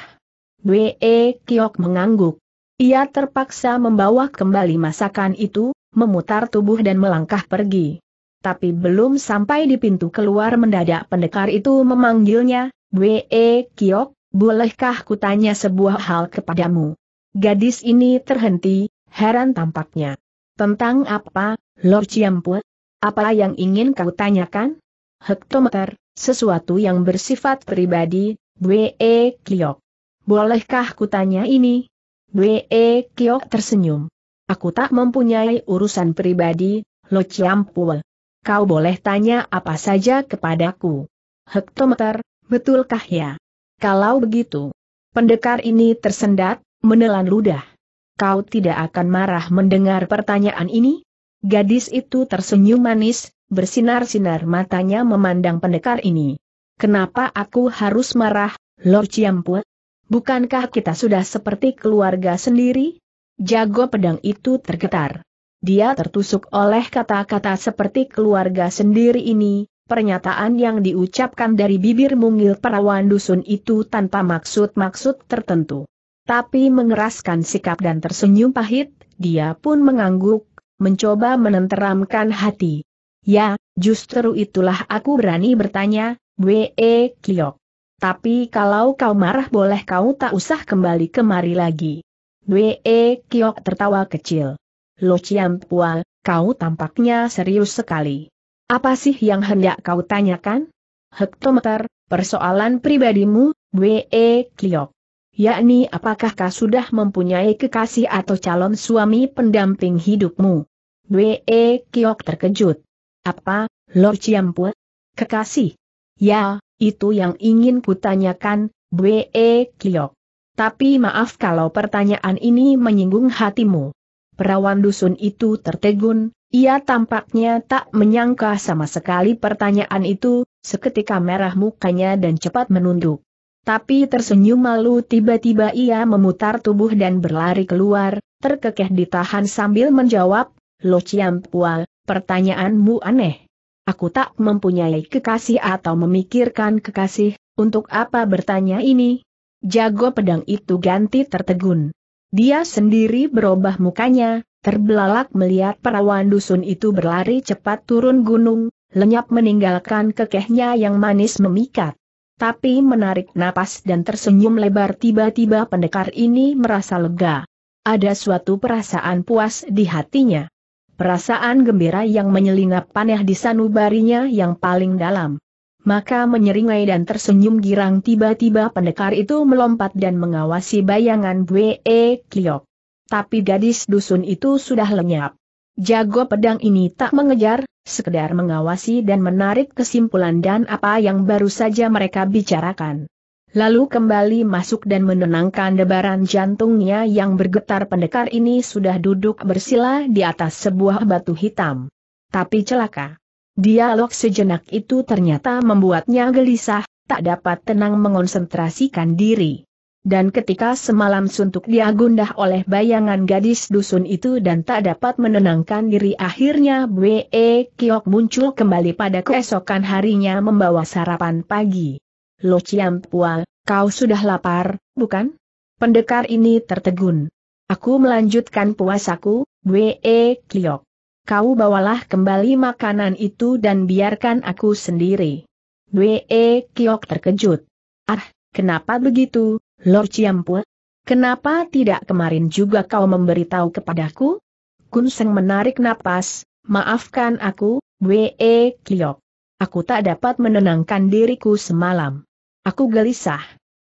[SPEAKER 1] Wee Kiok mengangguk. Ia terpaksa membawa kembali masakan itu, memutar tubuh dan melangkah pergi. Tapi belum sampai di pintu keluar mendadak pendekar itu memanggilnya, Wee Kiok, bolehkah kutanya sebuah hal kepadamu? Gadis ini terhenti, heran tampaknya. Tentang apa, Lord Ciampu? Apa yang ingin kau tanyakan? Hektometer, sesuatu yang bersifat pribadi, W.E. Kiyok. Bolehkah kutanya ini? W.E. Kiyok tersenyum. Aku tak mempunyai urusan pribadi, Lo Chiampue. Kau boleh tanya apa saja kepadaku. Hektometer, betulkah ya? Kalau begitu, pendekar ini tersendat, menelan ludah. Kau tidak akan marah mendengar pertanyaan ini? Gadis itu tersenyum manis, bersinar-sinar matanya memandang pendekar ini. Kenapa aku harus marah, Lord Ciampue? Bukankah kita sudah seperti keluarga sendiri? Jago pedang itu tergetar. Dia tertusuk oleh kata-kata seperti keluarga sendiri ini, pernyataan yang diucapkan dari bibir mungil perawan dusun itu tanpa maksud-maksud tertentu. Tapi mengeraskan sikap dan tersenyum pahit, dia pun mengangguk, mencoba menenteramkan hati. Ya, justru itulah aku berani bertanya, W.E. Kliok. Tapi kalau kau marah boleh kau tak usah kembali kemari lagi. W.E. Kiok tertawa kecil. Lo Chiam Pua, kau tampaknya serius sekali. Apa sih yang hendak kau tanyakan? Hektometer, persoalan pribadimu, W.E. Kliok yakni apakah kau sudah mempunyai kekasih atau calon suami pendamping hidupmu? Wee Kiok terkejut. Apa, Lord Ciampu? Kekasih? Ya, itu yang ingin kutanyakan, Wee Kiok. Tapi maaf kalau pertanyaan ini menyinggung hatimu. Perawan dusun itu tertegun, ia tampaknya tak menyangka sama sekali pertanyaan itu, seketika merah mukanya dan cepat menunduk. Tapi tersenyum malu tiba-tiba ia memutar tubuh dan berlari keluar, terkekeh ditahan sambil menjawab, Lo Ciampual, pertanyaanmu aneh. Aku tak mempunyai kekasih atau memikirkan kekasih, untuk apa bertanya ini? Jago pedang itu ganti tertegun. Dia sendiri berubah mukanya, terbelalak melihat perawan dusun itu berlari cepat turun gunung, lenyap meninggalkan kekehnya yang manis memikat tapi menarik napas dan tersenyum lebar tiba-tiba pendekar ini merasa lega. Ada suatu perasaan puas di hatinya. Perasaan gembira yang menyelinap panah di sanubarinya yang paling dalam. Maka menyeringai dan tersenyum girang tiba-tiba pendekar itu melompat dan mengawasi bayangan Bwe Kliok. Tapi gadis dusun itu sudah lenyap. Jago pedang ini tak mengejar, sekedar mengawasi dan menarik kesimpulan dan apa yang baru saja mereka bicarakan. Lalu kembali masuk dan menenangkan debaran jantungnya yang bergetar pendekar ini sudah duduk bersila di atas sebuah batu hitam. Tapi celaka. Dialog sejenak itu ternyata membuatnya gelisah, tak dapat tenang mengonsentrasikan diri dan ketika semalam suntuk dia gundah oleh bayangan gadis dusun itu dan tak dapat menenangkan diri akhirnya Bwe Kiok muncul kembali pada keesokan harinya membawa sarapan pagi. Lo Chiam Pua, kau sudah lapar, bukan? Pendekar ini tertegun. Aku melanjutkan puasaku, Bwe Kiok. Kau bawalah kembali makanan itu dan biarkan aku sendiri. Bwe Kiok terkejut. Ah, kenapa begitu, Lord Ciampu? Kenapa tidak kemarin juga kau memberitahu kepadaku? Seng menarik napas, maafkan aku, W.E. Kliok. Aku tak dapat menenangkan diriku semalam. Aku gelisah.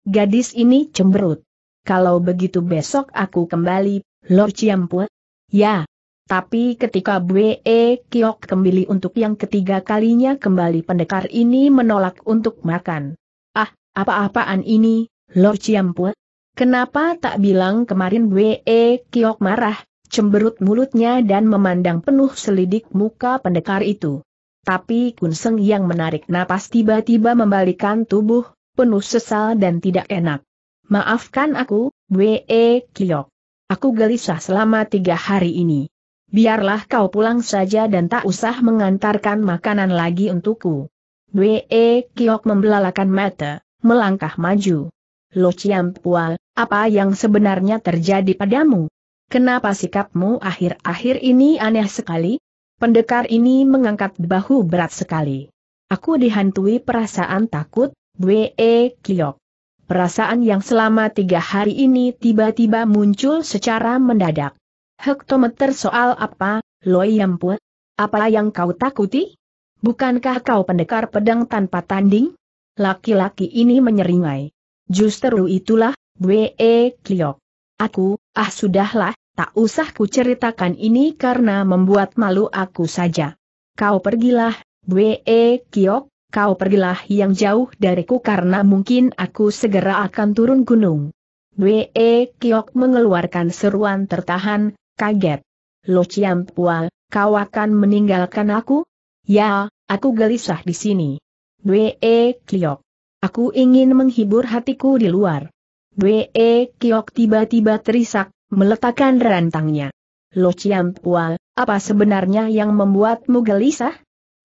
[SPEAKER 1] Gadis ini cemberut. Kalau begitu besok aku kembali, Lord Ciampu? Ya. Tapi ketika Bwe Kiok kembali untuk yang ketiga kalinya kembali pendekar ini menolak untuk makan. Ah, apa-apaan ini, Lor Ciampu, Kenapa tak bilang kemarin W.E. Kiok marah, cemberut mulutnya dan memandang penuh selidik muka pendekar itu. Tapi Kunseng yang menarik napas tiba-tiba membalikan tubuh, penuh sesal dan tidak enak. Maafkan aku, W.E. Kiok. Aku gelisah selama tiga hari ini. Biarlah kau pulang saja dan tak usah mengantarkan makanan lagi untukku. W.E. Kiok membelalakan mata, melangkah maju. Lo Pua, apa yang sebenarnya terjadi padamu? Kenapa sikapmu akhir-akhir ini aneh sekali? Pendekar ini mengangkat bahu berat sekali. Aku dihantui perasaan takut, W.E. Kiok. Perasaan yang selama tiga hari ini tiba-tiba muncul secara mendadak. Hektometer soal apa, Loi Yampu? Apa yang kau takuti? Bukankah kau pendekar pedang tanpa tanding? Laki-laki ini menyeringai. Justru itulah, Bwe Kliok. Aku, ah sudahlah, tak usah ku ceritakan ini karena membuat malu aku saja. Kau pergilah, Bwe Kliok, kau pergilah yang jauh dariku karena mungkin aku segera akan turun gunung. Bwe Kliok mengeluarkan seruan tertahan, kaget. Lo Chiam Pua, kau akan meninggalkan aku? Ya, aku gelisah di sini. Bwe Kliok. Aku ingin menghibur hatiku di luar. Bwe Kiok tiba-tiba terisak, meletakkan rantangnya. Lo Chiam Pual, apa sebenarnya yang membuatmu gelisah?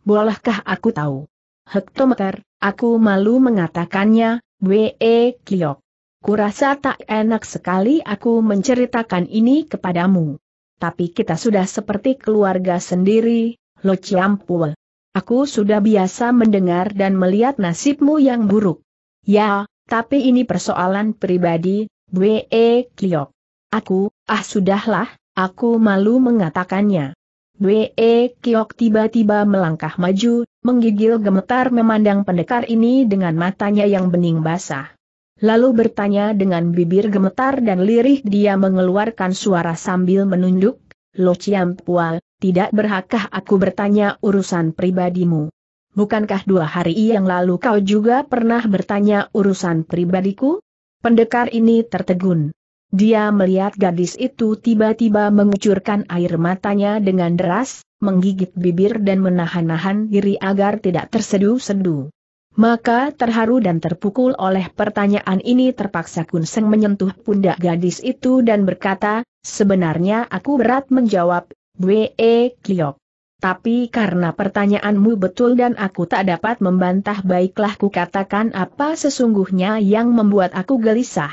[SPEAKER 1] Bolehkah aku tahu? Hektometer, aku malu mengatakannya, Bwe Kiok. Kurasa tak enak sekali aku menceritakan ini kepadamu. Tapi kita sudah seperti keluarga sendiri, Lo Ciampuel. Aku sudah biasa mendengar dan melihat nasibmu yang buruk. Ya, tapi ini persoalan pribadi, Bwe Kliok. Aku, ah sudahlah, aku malu mengatakannya. Bwe Kiok tiba-tiba melangkah maju, menggigil gemetar memandang pendekar ini dengan matanya yang bening basah. Lalu bertanya dengan bibir gemetar dan lirih dia mengeluarkan suara sambil menunduk, Lo Chiam Pua, tidak berhakkah aku bertanya urusan pribadimu? Bukankah dua hari yang lalu kau juga pernah bertanya urusan pribadiku? Pendekar ini tertegun. Dia melihat gadis itu tiba-tiba mengucurkan air matanya dengan deras, menggigit bibir dan menahan-nahan diri agar tidak terseduh sedu Maka terharu dan terpukul oleh pertanyaan ini terpaksa kun Kunseng menyentuh pundak gadis itu dan berkata, sebenarnya aku berat menjawab Bwe Kliok. Tapi karena pertanyaanmu betul dan aku tak dapat membantah baiklah ku katakan apa sesungguhnya yang membuat aku gelisah.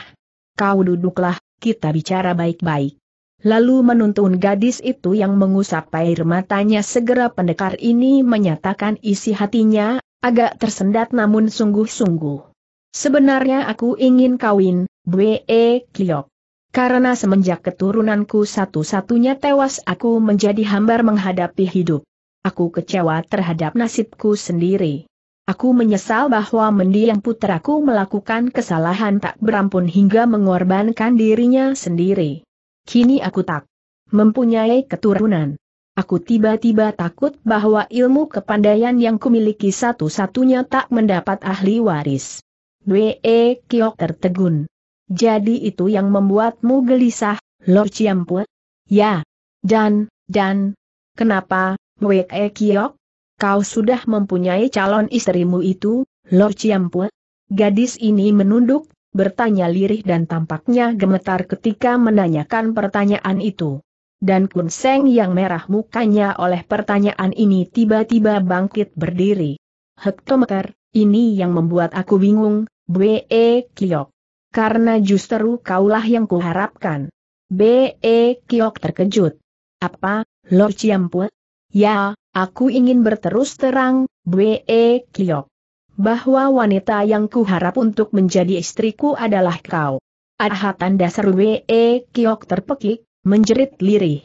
[SPEAKER 1] Kau duduklah, kita bicara baik-baik. Lalu menuntun gadis itu yang mengusap air matanya segera pendekar ini menyatakan isi hatinya, agak tersendat namun sungguh-sungguh. Sebenarnya aku ingin kawin, Bwe Kliok. Karena semenjak keturunanku satu-satunya tewas aku menjadi hambar menghadapi hidup. Aku kecewa terhadap nasibku sendiri. Aku menyesal bahwa mendiang putraku melakukan kesalahan tak berampun hingga mengorbankan dirinya sendiri. Kini aku tak mempunyai keturunan. Aku tiba-tiba takut bahwa ilmu kepandaian yang kumiliki satu-satunya tak mendapat ahli waris. Dwe Kiok tertegun. Jadi itu yang membuatmu gelisah, Lord Ciampu? Ya. Dan, dan, kenapa, Wee E Kiok? Kau sudah mempunyai calon istrimu itu, Lord Ciampu? Gadis ini menunduk, bertanya lirih dan tampaknya gemetar ketika menanyakan pertanyaan itu. Dan Kun Seng yang merah mukanya oleh pertanyaan ini tiba-tiba bangkit berdiri. Hektometer, ini yang membuat aku bingung, B.E. Kiyok karena justru kaulah yang kuharapkan. B.E. Kiok terkejut. Apa, Lord Ciamput? Ya, aku ingin berterus terang, B.E. Kiok. Bahwa wanita yang kuharap untuk menjadi istriku adalah kau. Adha tanda seru B.E. Kiok terpekik, menjerit lirih.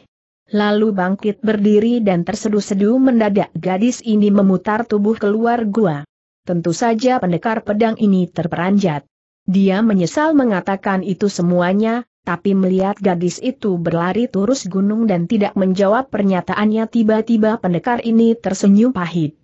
[SPEAKER 1] Lalu bangkit berdiri dan terseduh sedu mendadak gadis ini memutar tubuh keluar gua. Tentu saja pendekar pedang ini terperanjat. Dia menyesal mengatakan itu semuanya, tapi melihat gadis itu berlari turus gunung dan tidak menjawab pernyataannya tiba-tiba pendekar ini tersenyum pahit.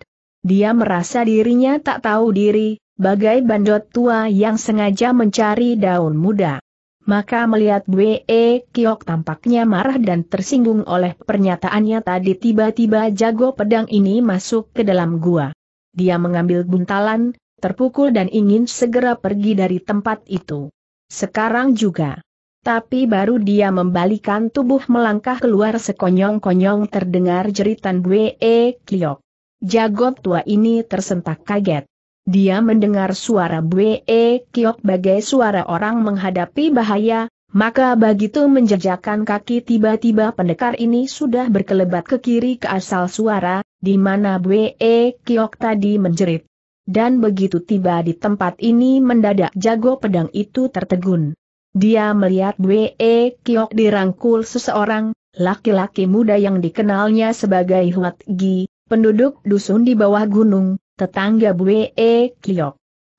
[SPEAKER 1] Dia merasa dirinya tak tahu diri, bagai bandot tua yang sengaja mencari daun muda. Maka melihat Bwe Kiok tampaknya marah dan tersinggung oleh pernyataannya tadi tiba-tiba jago pedang ini masuk ke dalam gua. Dia mengambil buntalan, terpukul dan ingin segera pergi dari tempat itu. Sekarang juga. Tapi baru dia membalikan tubuh melangkah keluar sekonyong-konyong terdengar jeritan E. Kliok. Jagot tua ini tersentak kaget. Dia mendengar suara E. Kliok bagai suara orang menghadapi bahaya, maka begitu menjejakkan kaki tiba-tiba pendekar ini sudah berkelebat ke kiri ke asal suara, di mana E. Kliok tadi menjerit dan begitu tiba di tempat ini mendadak jago pedang itu tertegun. Dia melihat Wee Kiok dirangkul seseorang, laki-laki muda yang dikenalnya sebagai Huat Gi, penduduk dusun di bawah gunung, tetangga Wee Kiok.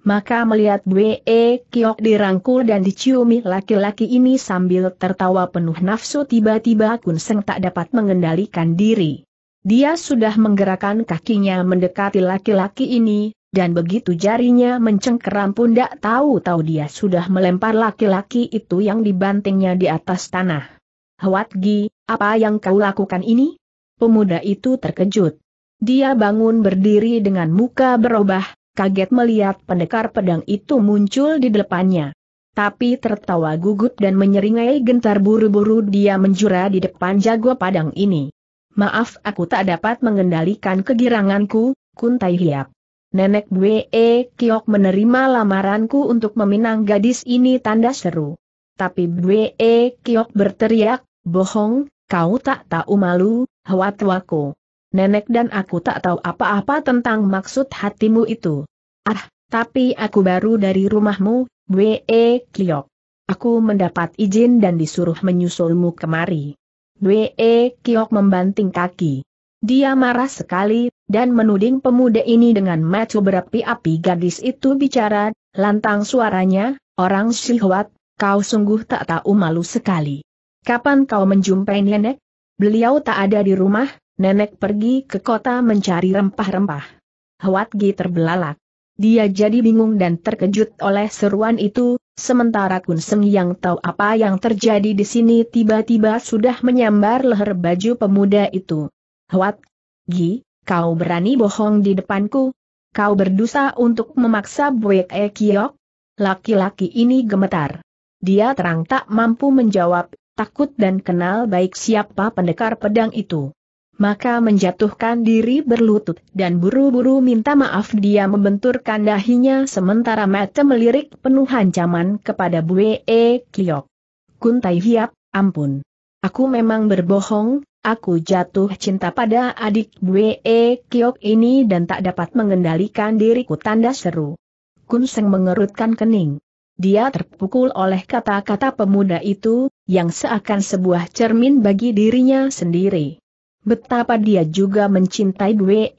[SPEAKER 1] Maka melihat Wee Kiok dirangkul dan diciumi laki-laki ini sambil tertawa penuh nafsu tiba-tiba Kun Seng tak dapat mengendalikan diri. Dia sudah menggerakkan kakinya mendekati laki-laki ini, dan begitu jarinya mencengkeram pun tak tahu-tahu dia sudah melempar laki-laki itu yang dibantingnya di atas tanah. gi, apa yang kau lakukan ini? Pemuda itu terkejut. Dia bangun berdiri dengan muka berubah, kaget melihat pendekar pedang itu muncul di depannya. Tapi tertawa gugup dan menyeringai gentar buru-buru dia menjura di depan jago padang ini. Maaf aku tak dapat mengendalikan kegiranganku, Kuntai Hiap. Nenek Bwe e, Kiok menerima lamaranku untuk meminang gadis ini tanda seru. Tapi Bwe e, Kiok berteriak, bohong, kau tak tahu malu, hawatwaku. Nenek dan aku tak tahu apa-apa tentang maksud hatimu itu. Ah, tapi aku baru dari rumahmu, Bwe e, Kiok. Aku mendapat izin dan disuruh menyusulmu kemari. Bwe Kiok membanting kaki. Dia marah sekali, dan menuding pemuda ini dengan mata berapi-api gadis itu bicara, lantang suaranya, orang sihwat, kau sungguh tak tahu malu sekali. Kapan kau menjumpai nenek? Beliau tak ada di rumah, nenek pergi ke kota mencari rempah-rempah. Hwatgi terbelalak. Dia jadi bingung dan terkejut oleh seruan itu, sementara Kun yang tahu apa yang terjadi di sini tiba-tiba sudah menyambar leher baju pemuda itu. Hwat, Gi, Kau berani bohong di depanku? Kau berdosa untuk memaksa Buek E Kiok? Laki-laki ini gemetar. Dia terang tak mampu menjawab, takut dan kenal baik siapa pendekar pedang itu. Maka menjatuhkan diri berlutut dan buru-buru minta maaf dia membenturkan dahinya sementara mata melirik penuh ancaman kepada Buek E Kiok. Kuntai Hiap, ampun. Aku memang berbohong, Aku jatuh cinta pada adik Bwe Kiok ini dan tak dapat mengendalikan diriku tanda seru. Kun Seng mengerutkan kening. Dia terpukul oleh kata-kata pemuda itu, yang seakan sebuah cermin bagi dirinya sendiri. Betapa dia juga mencintai Bwe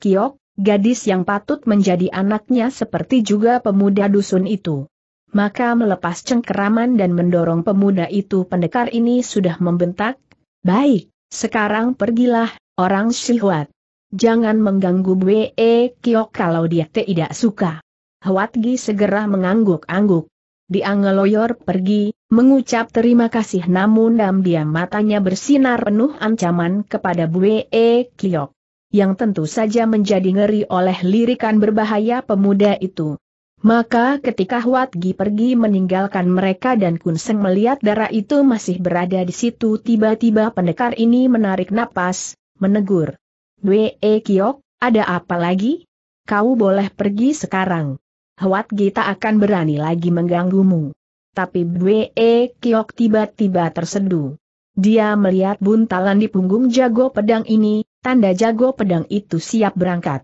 [SPEAKER 1] Kiok, gadis yang patut menjadi anaknya seperti juga pemuda dusun itu. Maka melepas cengkeraman dan mendorong pemuda itu pendekar ini sudah membentak, Baik, sekarang pergilah, orang Shihuat. Jangan mengganggu Bwe Kiok kalau dia tidak suka. huatgi segera mengangguk-angguk. Diangeloyor pergi, mengucap terima kasih namun diam-diam matanya bersinar penuh ancaman kepada Bwe Kiok. Yang tentu saja menjadi ngeri oleh lirikan berbahaya pemuda itu. Maka ketika Huat Gi pergi meninggalkan mereka dan Kun Seng melihat darah itu masih berada di situ tiba-tiba pendekar ini menarik napas, menegur. Wee e, Kiok, ada apa lagi? Kau boleh pergi sekarang. Huat Gi tak akan berani lagi mengganggumu. Tapi Wee e, Kiok tiba-tiba terseduh. Dia melihat buntalan di punggung jago pedang ini, tanda jago pedang itu siap berangkat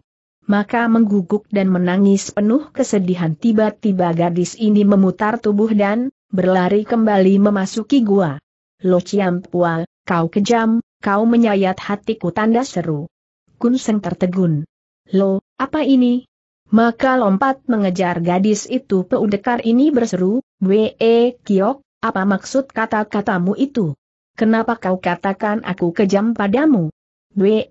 [SPEAKER 1] maka mengguguk dan menangis penuh kesedihan tiba-tiba gadis ini memutar tubuh dan, berlari kembali memasuki gua. Lo Pua, kau kejam, kau menyayat hatiku tanda seru. Kun Seng tertegun. Lo, apa ini? Maka lompat mengejar gadis itu peudekar ini berseru, Wee Kiok, apa maksud kata-katamu itu? Kenapa kau katakan aku kejam padamu? Wee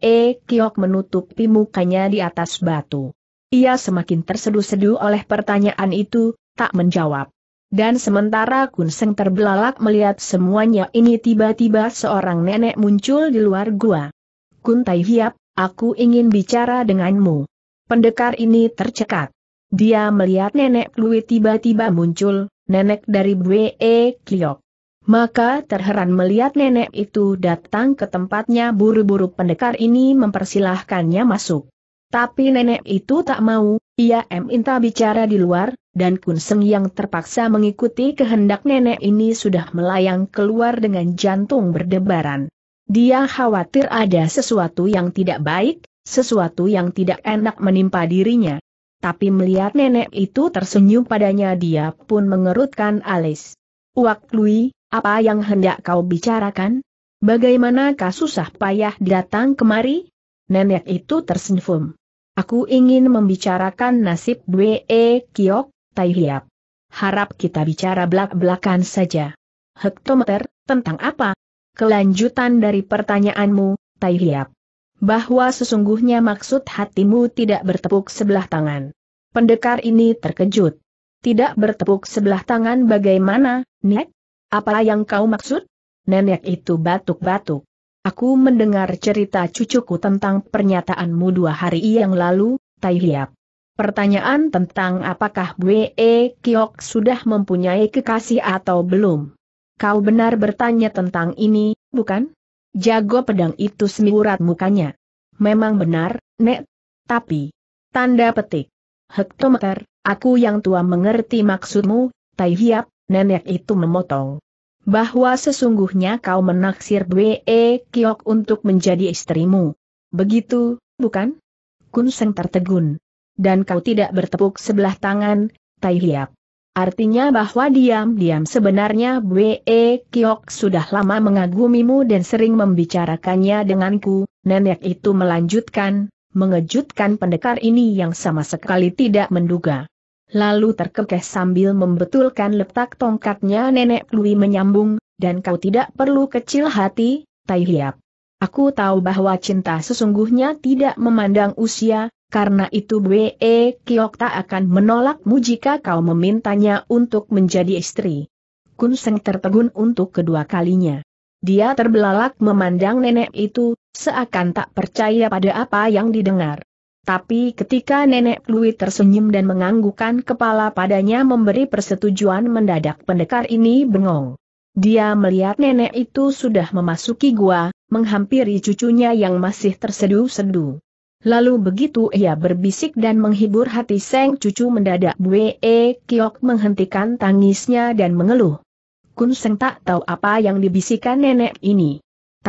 [SPEAKER 1] Kiok menutupi mukanya di atas batu. Ia semakin terseduh-seduh oleh pertanyaan itu, tak menjawab. Dan sementara Kun Seng terbelalak melihat semuanya ini tiba-tiba seorang nenek muncul di luar gua. Kun Tai Hiap, aku ingin bicara denganmu. Pendekar ini tercekat. Dia melihat nenek Lui tiba-tiba muncul, nenek dari B.E. Kliok. Maka terheran melihat nenek itu datang ke tempatnya buru-buru pendekar ini mempersilahkannya masuk. Tapi nenek itu tak mau, ia minta bicara di luar, dan Kunseng yang terpaksa mengikuti kehendak nenek ini sudah melayang keluar dengan jantung berdebaran. Dia khawatir ada sesuatu yang tidak baik, sesuatu yang tidak enak menimpa dirinya. Tapi melihat nenek itu tersenyum padanya dia pun mengerutkan alis. Wak Lui, apa yang hendak kau bicarakan? Bagaimanakah susah payah datang kemari? Nenek itu tersenyum. Aku ingin membicarakan nasib E Kiok, Tai Hiap. Harap kita bicara belak-belakan saja. Hektometer, tentang apa? Kelanjutan dari pertanyaanmu, Tai Hiap. Bahwa sesungguhnya maksud hatimu tidak bertepuk sebelah tangan. Pendekar ini terkejut. Tidak bertepuk sebelah tangan bagaimana, Nek? Apa yang kau maksud? Nenek itu batuk-batuk. Aku mendengar cerita cucuku tentang pernyataanmu dua hari yang lalu, Tai Hiap. Pertanyaan tentang apakah Bwe Kiok sudah mempunyai kekasih atau belum. Kau benar bertanya tentang ini, bukan? Jago pedang itu semiurat mukanya. Memang benar, Nek. Tapi, tanda petik. Hektometer, aku yang tua mengerti maksudmu, Tai Hiap, nenek itu memotong. Bahwa sesungguhnya kau menaksir Bwe e Kiok untuk menjadi istrimu. Begitu, bukan? Kun Seng tertegun. Dan kau tidak bertepuk sebelah tangan, Tai Hiap. Artinya bahwa diam-diam sebenarnya Bwe e Kiok sudah lama mengagumimu dan sering membicarakannya denganku, nenek itu melanjutkan, mengejutkan pendekar ini yang sama sekali tidak menduga lalu terkekeh sambil membetulkan letak tongkatnya nenek Lui menyambung, dan kau tidak perlu kecil hati, Tai Hiap. Aku tahu bahwa cinta sesungguhnya tidak memandang usia, karena itu Bwe Kiok tak akan menolakmu jika kau memintanya untuk menjadi istri. Kun Seng tertegun untuk kedua kalinya. Dia terbelalak memandang nenek itu, seakan tak percaya pada apa yang didengar. Tapi ketika nenek Lui tersenyum dan menganggukkan kepala padanya memberi persetujuan mendadak pendekar ini bengong. Dia melihat nenek itu sudah memasuki gua, menghampiri cucunya yang masih terseduh sedu Lalu begitu ia berbisik dan menghibur hati Seng cucu mendadak Bwe e Kiok menghentikan tangisnya dan mengeluh. Kun Seng tak tahu apa yang dibisikkan nenek ini.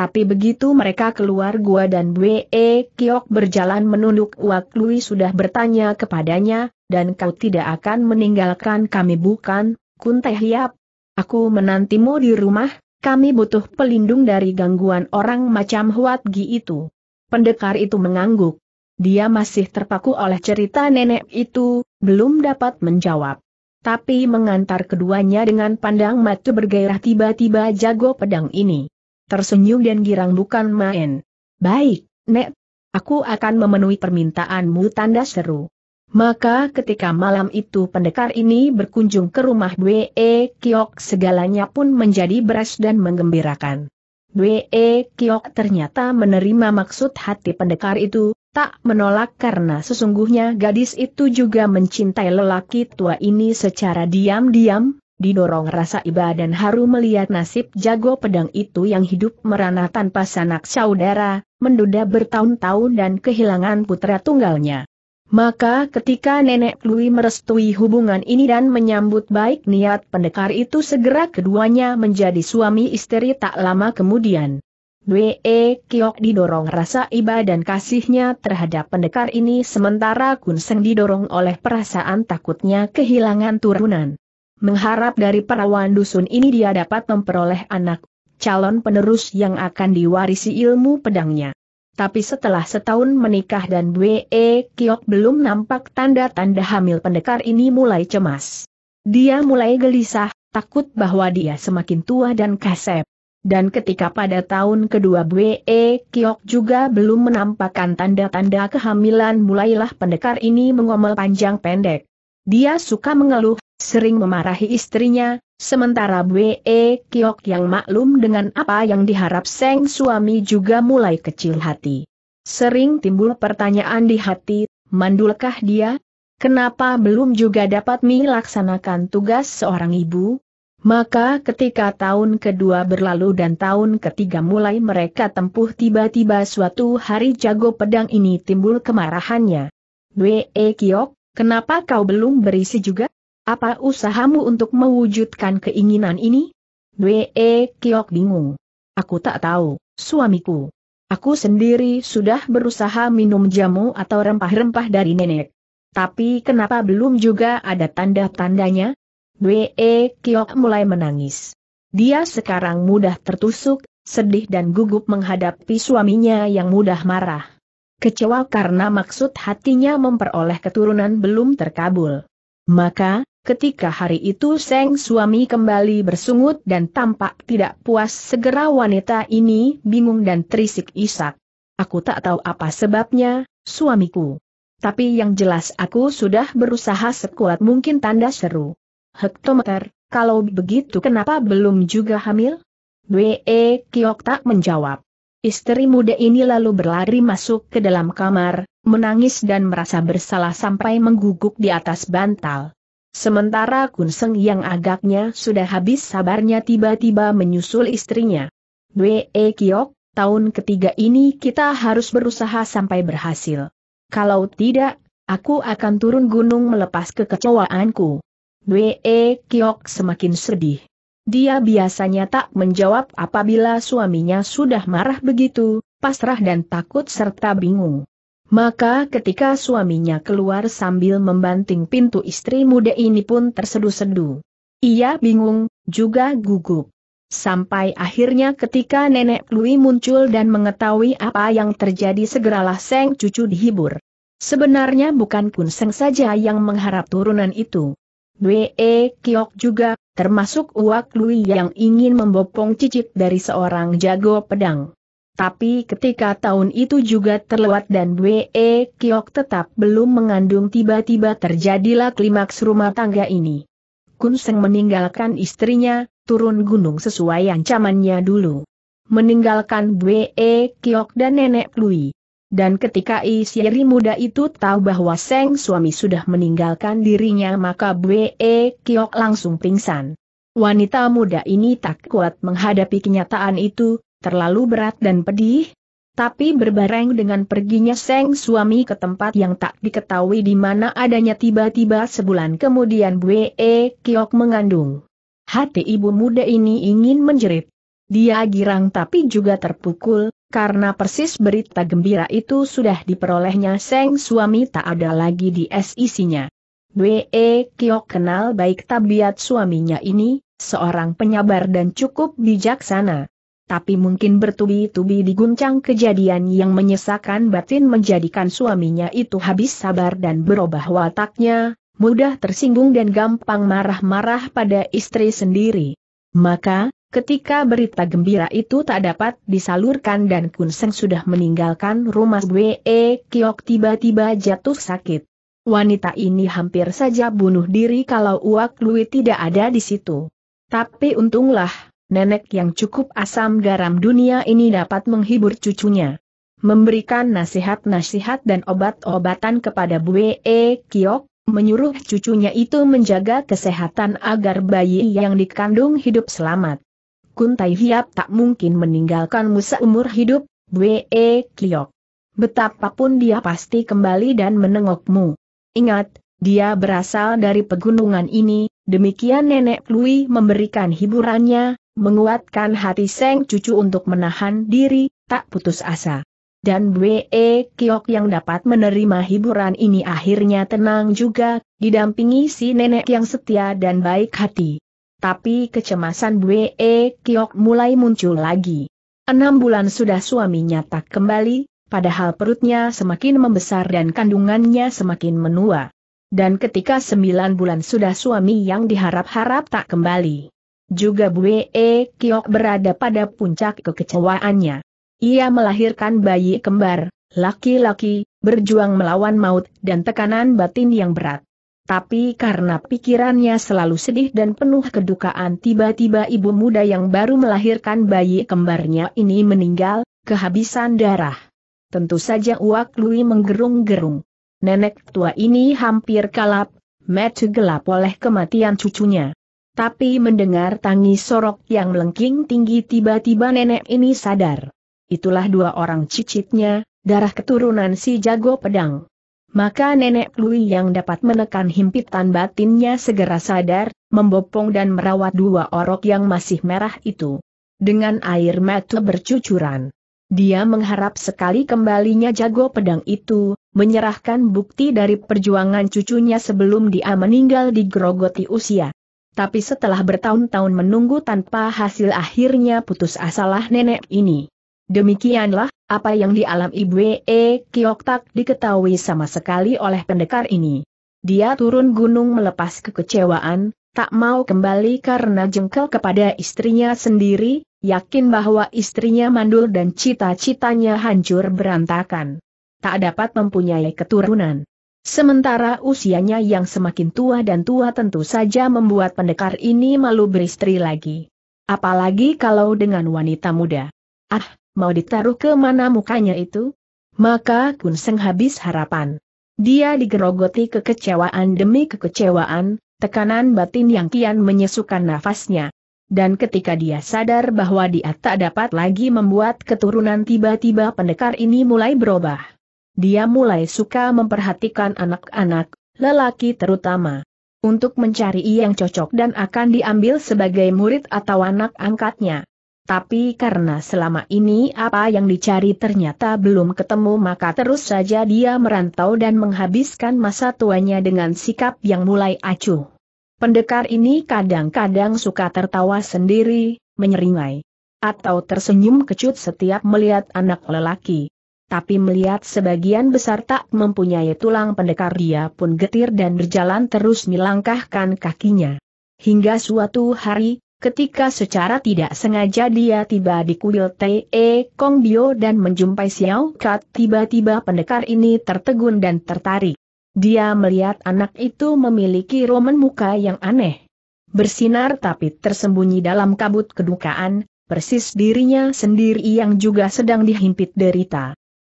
[SPEAKER 1] Tapi begitu mereka keluar gua dan Bwe Kiok berjalan menunduk Wak Lui sudah bertanya kepadanya, dan kau tidak akan meninggalkan kami bukan, Kun Teh Hiap? Aku menantimu di rumah, kami butuh pelindung dari gangguan orang macam Huat Gi itu. Pendekar itu mengangguk. Dia masih terpaku oleh cerita nenek itu, belum dapat menjawab. Tapi mengantar keduanya dengan pandang mata bergairah tiba-tiba jago pedang ini tersenyum dan girang bukan main. Baik, Nek, aku akan memenuhi permintaanmu tanda seru. Maka ketika malam itu pendekar ini berkunjung ke rumah Dwe e Kiok segalanya pun menjadi beres dan menggembirakan. Dwe e Kiok ternyata menerima maksud hati pendekar itu, tak menolak karena sesungguhnya gadis itu juga mencintai lelaki tua ini secara diam-diam, didorong rasa iba dan haru melihat nasib jago pedang itu yang hidup merana tanpa sanak saudara, menduda bertahun-tahun dan kehilangan putra tunggalnya. Maka ketika Nenek Lui merestui hubungan ini dan menyambut baik niat pendekar itu segera keduanya menjadi suami istri tak lama kemudian. Wee Kiok didorong rasa iba dan kasihnya terhadap pendekar ini sementara Kun Seng didorong oleh perasaan takutnya kehilangan turunan. Mengharap dari perawan dusun ini dia dapat memperoleh anak, calon penerus yang akan diwarisi ilmu pedangnya. Tapi setelah setahun menikah dan Bwe Kiok belum nampak tanda-tanda hamil pendekar ini mulai cemas. Dia mulai gelisah, takut bahwa dia semakin tua dan kasep. Dan ketika pada tahun kedua Bwe Kiok juga belum menampakkan tanda-tanda kehamilan mulailah pendekar ini mengomel panjang pendek. Dia suka mengeluh, sering memarahi istrinya, sementara Bwe Kiok yang maklum dengan apa yang diharap Seng suami juga mulai kecil hati. Sering timbul pertanyaan di hati, mandulkah dia? Kenapa belum juga dapat melaksanakan tugas seorang ibu? Maka ketika tahun kedua berlalu dan tahun ketiga mulai mereka tempuh tiba-tiba suatu hari jago pedang ini timbul kemarahannya. Wee Kiok, kenapa kau belum berisi juga? Apa usahamu untuk mewujudkan keinginan ini? Wee Kiok bingung. Aku tak tahu, suamiku. Aku sendiri sudah berusaha minum jamu atau rempah-rempah dari nenek. Tapi kenapa belum juga ada tanda-tandanya? Wee Kiok mulai menangis. Dia sekarang mudah tertusuk, sedih dan gugup menghadapi suaminya yang mudah marah. Kecewa karena maksud hatinya memperoleh keturunan belum terkabul. Maka, Ketika hari itu Seng suami kembali bersungut dan tampak tidak puas segera wanita ini bingung dan terisik isak. Aku tak tahu apa sebabnya, suamiku. Tapi yang jelas aku sudah berusaha sekuat mungkin tanda seru. Hektometer, kalau begitu kenapa belum juga hamil? B.E. E Kiok tak menjawab. Istri muda ini lalu berlari masuk ke dalam kamar, menangis dan merasa bersalah sampai mengguguk di atas bantal. Sementara Kunseng yang agaknya sudah habis sabarnya tiba-tiba menyusul istrinya. Wee e Kiok, tahun ketiga ini kita harus berusaha sampai berhasil. Kalau tidak, aku akan turun gunung melepas kekecewaanku. Wee e Kiok semakin sedih. Dia biasanya tak menjawab apabila suaminya sudah marah begitu, pasrah dan takut serta bingung. Maka ketika suaminya keluar sambil membanting pintu istri muda ini pun tersedu-sedu. Ia bingung, juga gugup. Sampai akhirnya ketika nenek Lui muncul dan mengetahui apa yang terjadi segeralah Seng cucu dihibur. Sebenarnya bukan Kun Seng saja yang mengharap turunan itu. Dwee Kiok juga, termasuk Uak Lui yang ingin membopong cicit dari seorang jago pedang. Tapi ketika tahun itu juga terlewat dan Wee Kiok tetap belum mengandung tiba-tiba terjadilah klimaks rumah tangga ini. Kun Seng meninggalkan istrinya, turun gunung sesuai ancamannya dulu. Meninggalkan Wee Kiok dan nenek Lui. Dan ketika istri muda itu tahu bahwa Seng suami sudah meninggalkan dirinya maka Bwe Kiok langsung pingsan. Wanita muda ini tak kuat menghadapi kenyataan itu, terlalu berat dan pedih, tapi berbareng dengan perginya Seng suami ke tempat yang tak diketahui di mana adanya tiba-tiba sebulan kemudian Bwe Kiok mengandung. Hati ibu muda ini ingin menjerit. Dia girang tapi juga terpukul, karena persis berita gembira itu sudah diperolehnya Seng suami tak ada lagi di SIC-nya. Bwe Kiok kenal baik tabiat suaminya ini, seorang penyabar dan cukup bijaksana tapi mungkin bertubi-tubi diguncang kejadian yang menyesakan batin menjadikan suaminya itu habis sabar dan berubah wataknya, mudah tersinggung dan gampang marah-marah pada istri sendiri. Maka, ketika berita gembira itu tak dapat disalurkan dan Kunseng sudah meninggalkan rumah Wee Kiok tiba-tiba jatuh sakit. Wanita ini hampir saja bunuh diri kalau Uak Lui tidak ada di situ. Tapi untunglah, nenek yang cukup asam garam dunia ini dapat menghibur cucunya. Memberikan nasihat-nasihat dan obat-obatan kepada Bue e Kiok, menyuruh cucunya itu menjaga kesehatan agar bayi yang dikandung hidup selamat. Kuntai Hiap tak mungkin meninggalkanmu seumur hidup, Bue e Kiok. Betapapun dia pasti kembali dan menengokmu. Ingat, dia berasal dari pegunungan ini, demikian Nenek Lui memberikan hiburannya, menguatkan hati Seng Cucu untuk menahan diri, tak putus asa. Dan Bwe Kiok yang dapat menerima hiburan ini akhirnya tenang juga, didampingi si nenek yang setia dan baik hati. Tapi kecemasan Bwe Kiok mulai muncul lagi. Enam bulan sudah suaminya tak kembali, padahal perutnya semakin membesar dan kandungannya semakin menua. Dan ketika sembilan bulan sudah suami yang diharap-harap tak kembali. Juga Bue e Kiok berada pada puncak kekecewaannya. Ia melahirkan bayi kembar, laki-laki, berjuang melawan maut dan tekanan batin yang berat. Tapi karena pikirannya selalu sedih dan penuh kedukaan tiba-tiba ibu muda yang baru melahirkan bayi kembarnya ini meninggal, kehabisan darah. Tentu saja Uak Lui menggerung-gerung. Nenek tua ini hampir kalap, metu gelap oleh kematian cucunya. Tapi mendengar tangis sorok yang melengking tinggi tiba-tiba nenek ini sadar. Itulah dua orang cicitnya, darah keturunan si jago pedang. Maka nenek Lui yang dapat menekan himpitan batinnya segera sadar, membopong dan merawat dua orok yang masih merah itu. Dengan air mata bercucuran. Dia mengharap sekali kembalinya jago pedang itu, menyerahkan bukti dari perjuangan cucunya sebelum dia meninggal di grogoti usia tapi setelah bertahun-tahun menunggu tanpa hasil akhirnya putus asalah nenek ini. Demikianlah, apa yang di alam Ibu E. e. tak diketahui sama sekali oleh pendekar ini. Dia turun gunung melepas kekecewaan, tak mau kembali karena jengkel kepada istrinya sendiri, yakin bahwa istrinya mandul dan cita-citanya hancur berantakan. Tak dapat mempunyai keturunan. Sementara usianya yang semakin tua dan tua tentu saja membuat pendekar ini malu beristri lagi. Apalagi kalau dengan wanita muda. Ah, mau ditaruh ke mana mukanya itu? Maka Kun Seng habis harapan. Dia digerogoti kekecewaan demi kekecewaan, tekanan batin yang kian menyesukan nafasnya. Dan ketika dia sadar bahwa dia tak dapat lagi membuat keturunan tiba-tiba pendekar ini mulai berubah. Dia mulai suka memperhatikan anak-anak, lelaki terutama. Untuk mencari yang cocok dan akan diambil sebagai murid atau anak angkatnya. Tapi karena selama ini apa yang dicari ternyata belum ketemu maka terus saja dia merantau dan menghabiskan masa tuanya dengan sikap yang mulai acuh. Pendekar ini kadang-kadang suka tertawa sendiri, menyeringai. Atau tersenyum kecut setiap melihat anak lelaki tapi melihat sebagian besar tak mempunyai tulang pendekar dia pun getir dan berjalan terus melangkahkan kakinya. Hingga suatu hari, ketika secara tidak sengaja dia tiba di kuil T.E. E Kong Bio dan menjumpai Xiao Kat, tiba-tiba pendekar ini tertegun dan tertarik. Dia melihat anak itu memiliki roman muka yang aneh. Bersinar tapi tersembunyi dalam kabut kedukaan, persis dirinya sendiri yang juga sedang dihimpit derita.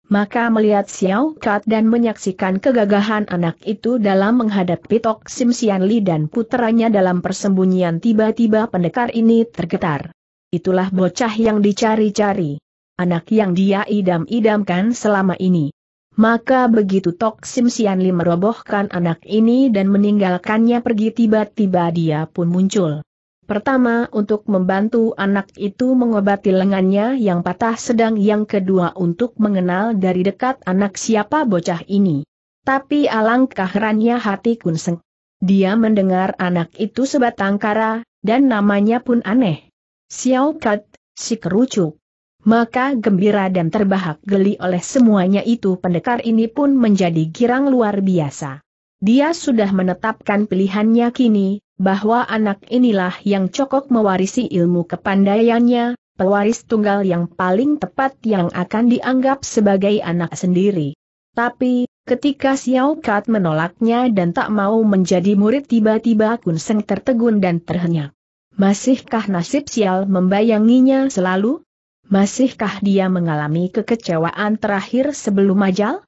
[SPEAKER 1] Maka melihat Xiao Kat dan menyaksikan kegagahan anak itu dalam menghadapi Tok Sim Sian Li dan puteranya dalam persembunyian tiba-tiba pendekar ini tergetar. Itulah bocah yang dicari-cari. Anak yang dia idam-idamkan selama ini. Maka begitu Tok Sim Sian Li merobohkan anak ini dan meninggalkannya pergi tiba-tiba dia pun muncul. Pertama untuk membantu anak itu mengobati lengannya yang patah sedang yang kedua untuk mengenal dari dekat anak siapa bocah ini. Tapi alangkah herannya hati Kunseng. Dia mendengar anak itu sebatang kara, dan namanya pun aneh. Xiao Kat, si kerucuk. Maka gembira dan terbahak geli oleh semuanya itu pendekar ini pun menjadi girang luar biasa. Dia sudah menetapkan pilihannya kini, bahwa anak inilah yang cocok mewarisi ilmu kepandaiannya, pewaris tunggal yang paling tepat yang akan dianggap sebagai anak sendiri. Tapi, ketika Xiao Kat menolaknya dan tak mau menjadi murid tiba-tiba Kun Seng tertegun dan terhenyak. Masihkah nasib Xiao membayanginya selalu? Masihkah dia mengalami kekecewaan terakhir sebelum ajal?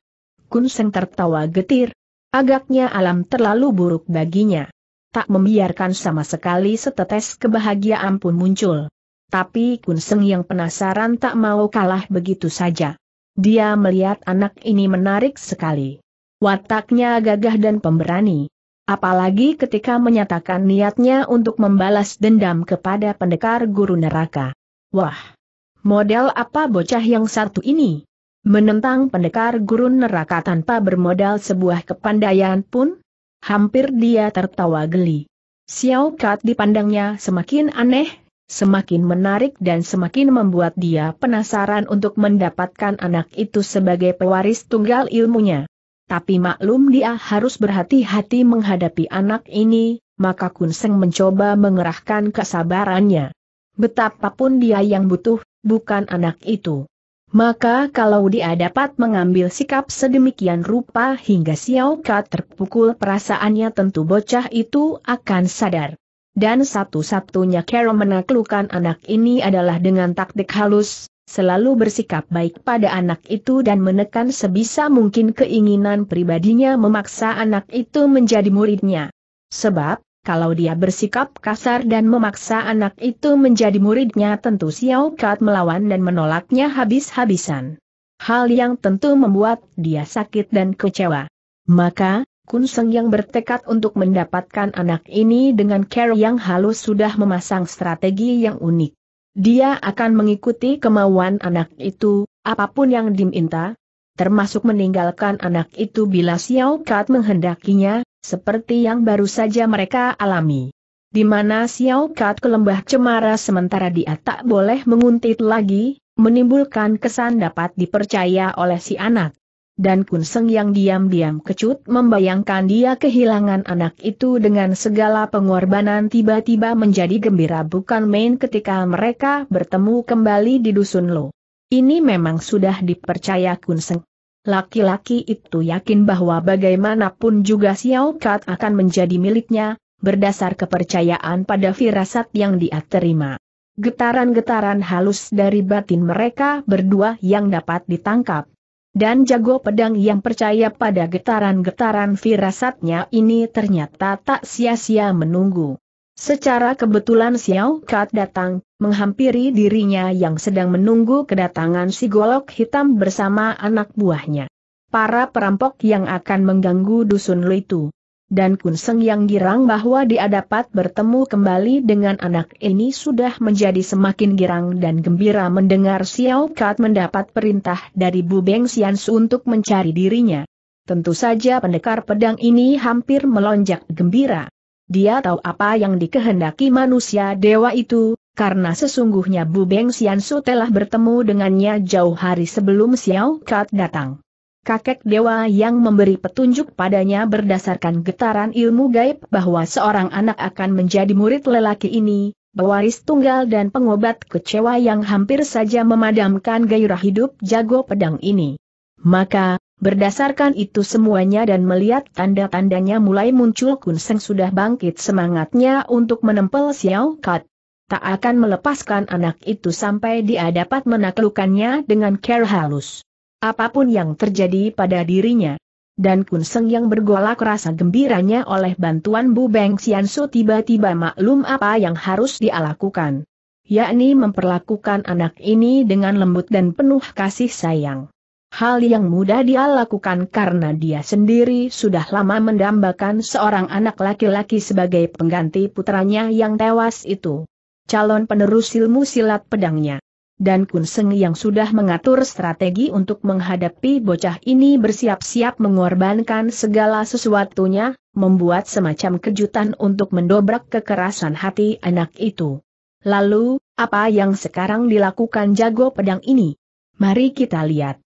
[SPEAKER 1] Kun Seng tertawa getir, Agaknya alam terlalu buruk baginya. Tak membiarkan sama sekali setetes kebahagiaan pun muncul. Tapi Kunseng yang penasaran tak mau kalah begitu saja. Dia melihat anak ini menarik sekali. Wataknya gagah dan pemberani. Apalagi ketika menyatakan niatnya untuk membalas dendam kepada pendekar guru neraka. Wah! Model apa bocah yang satu ini? Menentang pendekar gurun neraka tanpa bermodal sebuah kepandaian pun? Hampir dia tertawa geli. Xiao Kat dipandangnya semakin aneh, semakin menarik dan semakin membuat dia penasaran untuk mendapatkan anak itu sebagai pewaris tunggal ilmunya. Tapi maklum dia harus berhati-hati menghadapi anak ini, maka Kun Kunseng mencoba mengerahkan kesabarannya. Betapapun dia yang butuh, bukan anak itu. Maka kalau dia dapat mengambil sikap sedemikian rupa hingga Xiao Ka terpukul perasaannya tentu bocah itu akan sadar. Dan satu-satunya cara menaklukkan anak ini adalah dengan taktik halus, selalu bersikap baik pada anak itu dan menekan sebisa mungkin keinginan pribadinya memaksa anak itu menjadi muridnya. Sebab, kalau dia bersikap kasar dan memaksa anak itu menjadi muridnya tentu Xiao Kat melawan dan menolaknya habis-habisan. Hal yang tentu membuat dia sakit dan kecewa. Maka, Kun Seng yang bertekad untuk mendapatkan anak ini dengan care yang halus sudah memasang strategi yang unik. Dia akan mengikuti kemauan anak itu, apapun yang diminta, termasuk meninggalkan anak itu bila Xiao Kat menghendakinya, seperti yang baru saja mereka alami. Di mana Xiao Kat ke lembah cemara sementara dia tak boleh menguntit lagi, menimbulkan kesan dapat dipercaya oleh si anak. Dan Kun Kunseng yang diam-diam kecut membayangkan dia kehilangan anak itu dengan segala pengorbanan tiba-tiba menjadi gembira bukan main ketika mereka bertemu kembali di dusun Lo. Ini memang sudah dipercaya Kun Kunseng. Laki-laki itu yakin bahwa bagaimanapun juga Xiao Kat akan menjadi miliknya, berdasar kepercayaan pada firasat yang dia terima. Getaran-getaran halus dari batin mereka berdua yang dapat ditangkap. Dan jago pedang yang percaya pada getaran-getaran firasatnya ini ternyata tak sia-sia menunggu. Secara kebetulan Xiao Kat datang, menghampiri dirinya yang sedang menunggu kedatangan si golok hitam bersama anak buahnya. Para perampok yang akan mengganggu dusun Lu itu. Dan Kun Seng yang girang bahwa dia dapat bertemu kembali dengan anak ini sudah menjadi semakin girang dan gembira mendengar Xiao Kat mendapat perintah dari Bu Beng Xiansu untuk mencari dirinya. Tentu saja pendekar pedang ini hampir melonjak gembira. Dia tahu apa yang dikehendaki manusia dewa itu, karena sesungguhnya Bu Beng Xiansu telah bertemu dengannya jauh hari sebelum Xiao Kat datang. Kakek dewa yang memberi petunjuk padanya berdasarkan getaran ilmu gaib bahwa seorang anak akan menjadi murid lelaki ini, pewaris tunggal dan pengobat kecewa yang hampir saja memadamkan gairah hidup jago pedang ini. Maka, Berdasarkan itu semuanya dan melihat tanda-tandanya mulai muncul Kun Seng sudah bangkit semangatnya untuk menempel Xiao Kat. Tak akan melepaskan anak itu sampai dia dapat menaklukkannya dengan care halus. Apapun yang terjadi pada dirinya. Dan Kun Seng yang bergolak rasa gembiranya oleh bantuan Bu Beng Xian tiba-tiba maklum apa yang harus dia lakukan. Yakni memperlakukan anak ini dengan lembut dan penuh kasih sayang. Hal yang mudah dia lakukan karena dia sendiri sudah lama mendambakan seorang anak laki-laki sebagai pengganti putranya yang tewas itu. Calon penerus ilmu silat pedangnya. Dan Kun Kunseng yang sudah mengatur strategi untuk menghadapi bocah ini bersiap-siap mengorbankan segala sesuatunya, membuat semacam kejutan untuk mendobrak kekerasan hati anak itu. Lalu, apa yang sekarang dilakukan jago pedang ini? Mari kita lihat.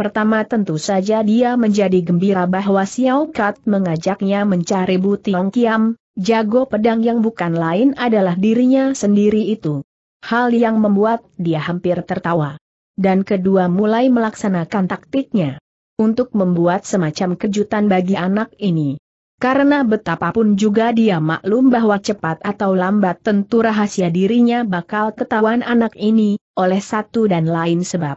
[SPEAKER 1] Pertama tentu saja dia menjadi gembira bahwa Xiao Kat mengajaknya mencari Bu Tiong Kiam, jago pedang yang bukan lain adalah dirinya sendiri itu. Hal yang membuat dia hampir tertawa. Dan kedua mulai melaksanakan taktiknya. Untuk membuat semacam kejutan bagi anak ini. Karena betapapun juga dia maklum bahwa cepat atau lambat tentu rahasia dirinya bakal ketahuan anak ini, oleh satu dan lain sebab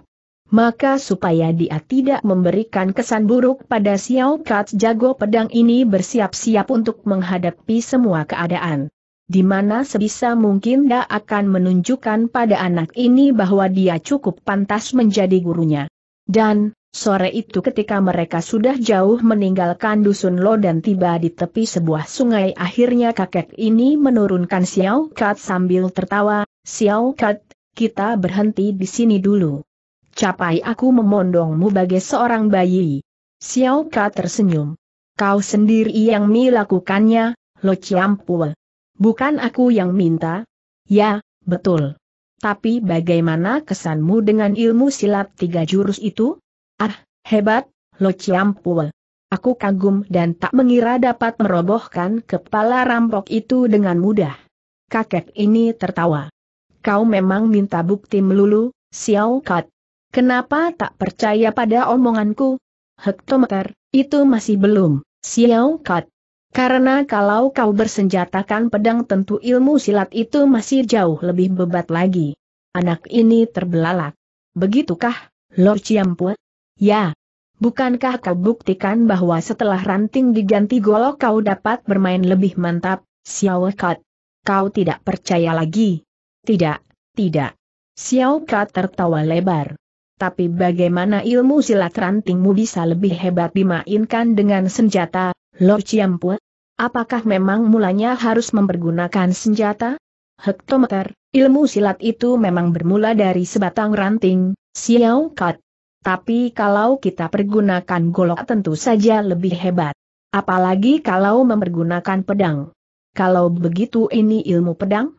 [SPEAKER 1] maka supaya dia tidak memberikan kesan buruk pada Xiao Kat jago pedang ini bersiap-siap untuk menghadapi semua keadaan. Di mana sebisa mungkin dia akan menunjukkan pada anak ini bahwa dia cukup pantas menjadi gurunya. Dan, sore itu ketika mereka sudah jauh meninggalkan dusun Lo dan tiba di tepi sebuah sungai akhirnya kakek ini menurunkan Xiao Kat sambil tertawa, Xiao Kat, kita berhenti di sini dulu capai aku memondongmu bagai seorang bayi. Xiao Ka tersenyum. Kau sendiri yang melakukannya, Lo Chiampue. Bukan aku yang minta. Ya, betul. Tapi bagaimana kesanmu dengan ilmu silat tiga jurus itu? Ah, hebat, Lo Chiampue. Aku kagum dan tak mengira dapat merobohkan kepala rampok itu dengan mudah. Kakek ini tertawa. Kau memang minta bukti melulu, Xiao Kat. Kenapa tak percaya pada omonganku? Hektometer, itu masih belum, Xiao Kat. Karena kalau kau bersenjatakan pedang tentu ilmu silat itu masih jauh lebih bebat lagi. Anak ini terbelalak. Begitukah, Lord Ciampue? Ya. Bukankah kau buktikan bahwa setelah ranting diganti golok kau dapat bermain lebih mantap, Xiao Kat? Kau tidak percaya lagi? Tidak, tidak. Xiao Kat tertawa lebar. Tapi bagaimana ilmu silat rantingmu bisa lebih hebat dimainkan dengan senjata, Lord Ciampu? Apakah memang mulanya harus mempergunakan senjata? Hektometer, ilmu silat itu memang bermula dari sebatang ranting, Xiao Kat. Tapi kalau kita pergunakan golok tentu saja lebih hebat. Apalagi kalau mempergunakan pedang. Kalau begitu ini ilmu pedang?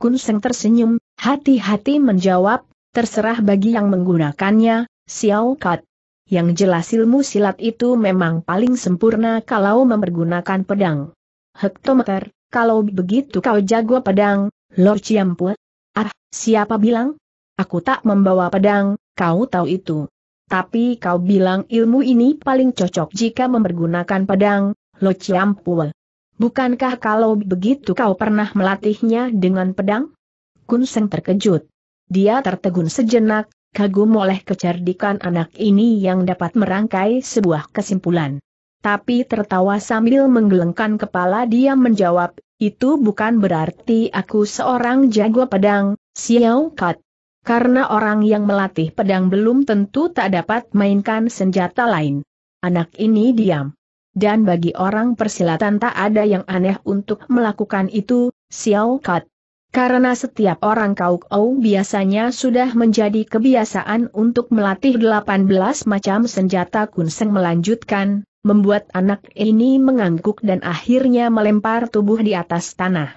[SPEAKER 1] Kun Seng tersenyum, hati-hati menjawab, terserah bagi yang menggunakannya, Xiao Kat. Yang jelas ilmu silat itu memang paling sempurna kalau mempergunakan pedang. Hektometer, kalau begitu kau jago pedang, Lord Ciampu. Ah, siapa bilang? Aku tak membawa pedang, kau tahu itu. Tapi kau bilang ilmu ini paling cocok jika mempergunakan pedang, Lord Ciampu. Bukankah kalau begitu kau pernah melatihnya dengan pedang? Seng terkejut. Dia tertegun sejenak, kagum oleh kecerdikan anak ini yang dapat merangkai sebuah kesimpulan. Tapi tertawa sambil menggelengkan kepala dia menjawab, itu bukan berarti aku seorang jago pedang, Xiao Kat. Karena orang yang melatih pedang belum tentu tak dapat mainkan senjata lain. Anak ini diam. Dan bagi orang persilatan tak ada yang aneh untuk melakukan itu, Xiao Kat. Karena setiap orang kau-kau biasanya sudah menjadi kebiasaan untuk melatih 18 macam senjata kunseng melanjutkan, membuat anak ini mengangguk dan akhirnya melempar tubuh di atas tanah.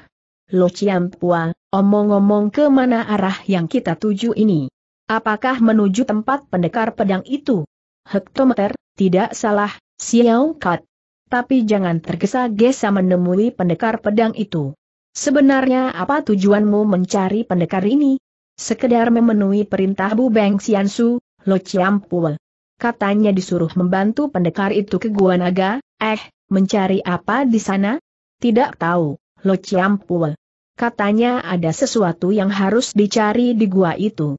[SPEAKER 1] Lo Ciampua, omong-omong ke mana arah yang kita tuju ini? Apakah menuju tempat pendekar pedang itu? Hektometer, tidak salah, Xiao Kat. Tapi jangan tergesa-gesa menemui pendekar pedang itu. Sebenarnya apa tujuanmu mencari pendekar ini? Sekedar memenuhi perintah Bu Beng Xiansu, Lo Chiampul. Katanya disuruh membantu pendekar itu ke Gua Naga, eh, mencari apa di sana? Tidak tahu, Lo Chiampul. Katanya ada sesuatu yang harus dicari di gua itu.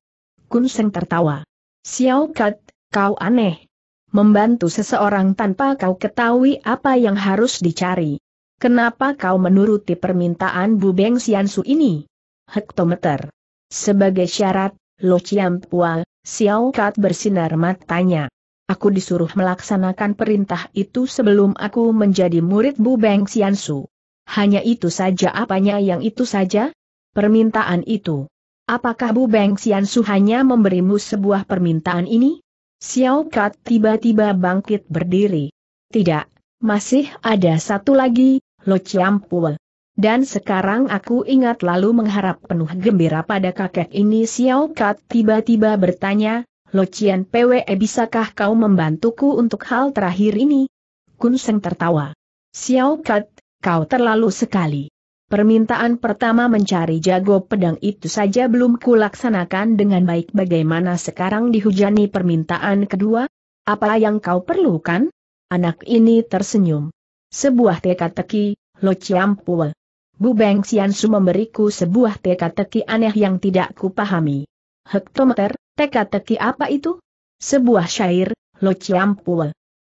[SPEAKER 1] Kun Seng tertawa. Xiao Kat, kau aneh. Membantu seseorang tanpa kau ketahui apa yang harus dicari. Kenapa kau menuruti permintaan Bu Beng Xiansu ini? Hektometer. Sebagai syarat, Lo Chiam Pua, Xiao Kat bersinar matanya. Aku disuruh melaksanakan perintah itu sebelum aku menjadi murid Bu Beng Xiansu. Hanya itu saja apanya yang itu saja? Permintaan itu. Apakah Bu Beng Xiansu hanya memberimu sebuah permintaan ini? Xiao Kat tiba-tiba bangkit berdiri. Tidak, masih ada satu lagi, Lo Ciampul. Dan sekarang aku ingat lalu mengharap penuh gembira pada kakek ini Xiao Kat tiba-tiba bertanya, Lo Cian PWE bisakah kau membantuku untuk hal terakhir ini? Kun Seng tertawa. Xiao Kat, kau terlalu sekali. Permintaan pertama mencari jago pedang itu saja belum kulaksanakan dengan baik bagaimana sekarang dihujani permintaan kedua? Apa yang kau perlukan? Anak ini tersenyum sebuah teka-teki, Lo Chiam Bu Beng Xian Su memberiku sebuah teka-teki aneh yang tidak kupahami. Hektometer, teka-teki apa itu? Sebuah syair, Lo Chiam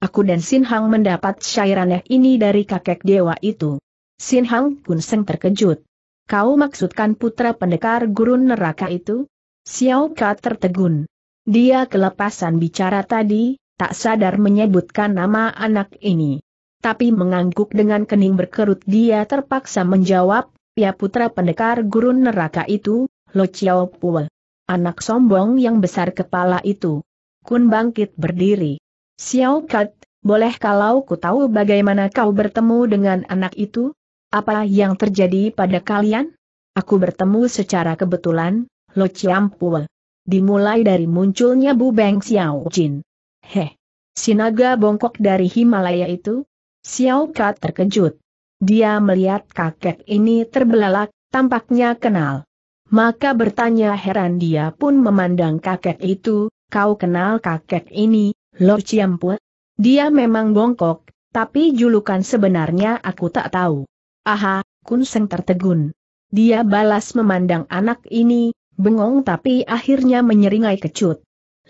[SPEAKER 1] Aku dan Sin Hang mendapat syair aneh ini dari kakek dewa itu. Sin Hang terkejut. Kau maksudkan putra pendekar gurun neraka itu? Xiao Ka tertegun. Dia kelepasan bicara tadi, tak sadar menyebutkan nama anak ini tapi mengangguk dengan kening berkerut dia terpaksa menjawab, ya putra pendekar gurun neraka itu, Lo Chiao Pue. Anak sombong yang besar kepala itu. Kun bangkit berdiri. Xiao Kat, boleh kalau ku tahu bagaimana kau bertemu dengan anak itu? Apa yang terjadi pada kalian? Aku bertemu secara kebetulan, Lo Chiam Pue. Dimulai dari munculnya Bu Beng Xiao Jin. Heh. Sinaga bongkok dari Himalaya itu, Xiao Ka terkejut. Dia melihat kakek ini terbelalak, tampaknya kenal. Maka bertanya heran dia pun memandang kakek itu, kau kenal kakek ini, Lo Ciampu? Dia memang bongkok, tapi julukan sebenarnya aku tak tahu. Aha, Seng tertegun. Dia balas memandang anak ini, bengong tapi akhirnya menyeringai kecut.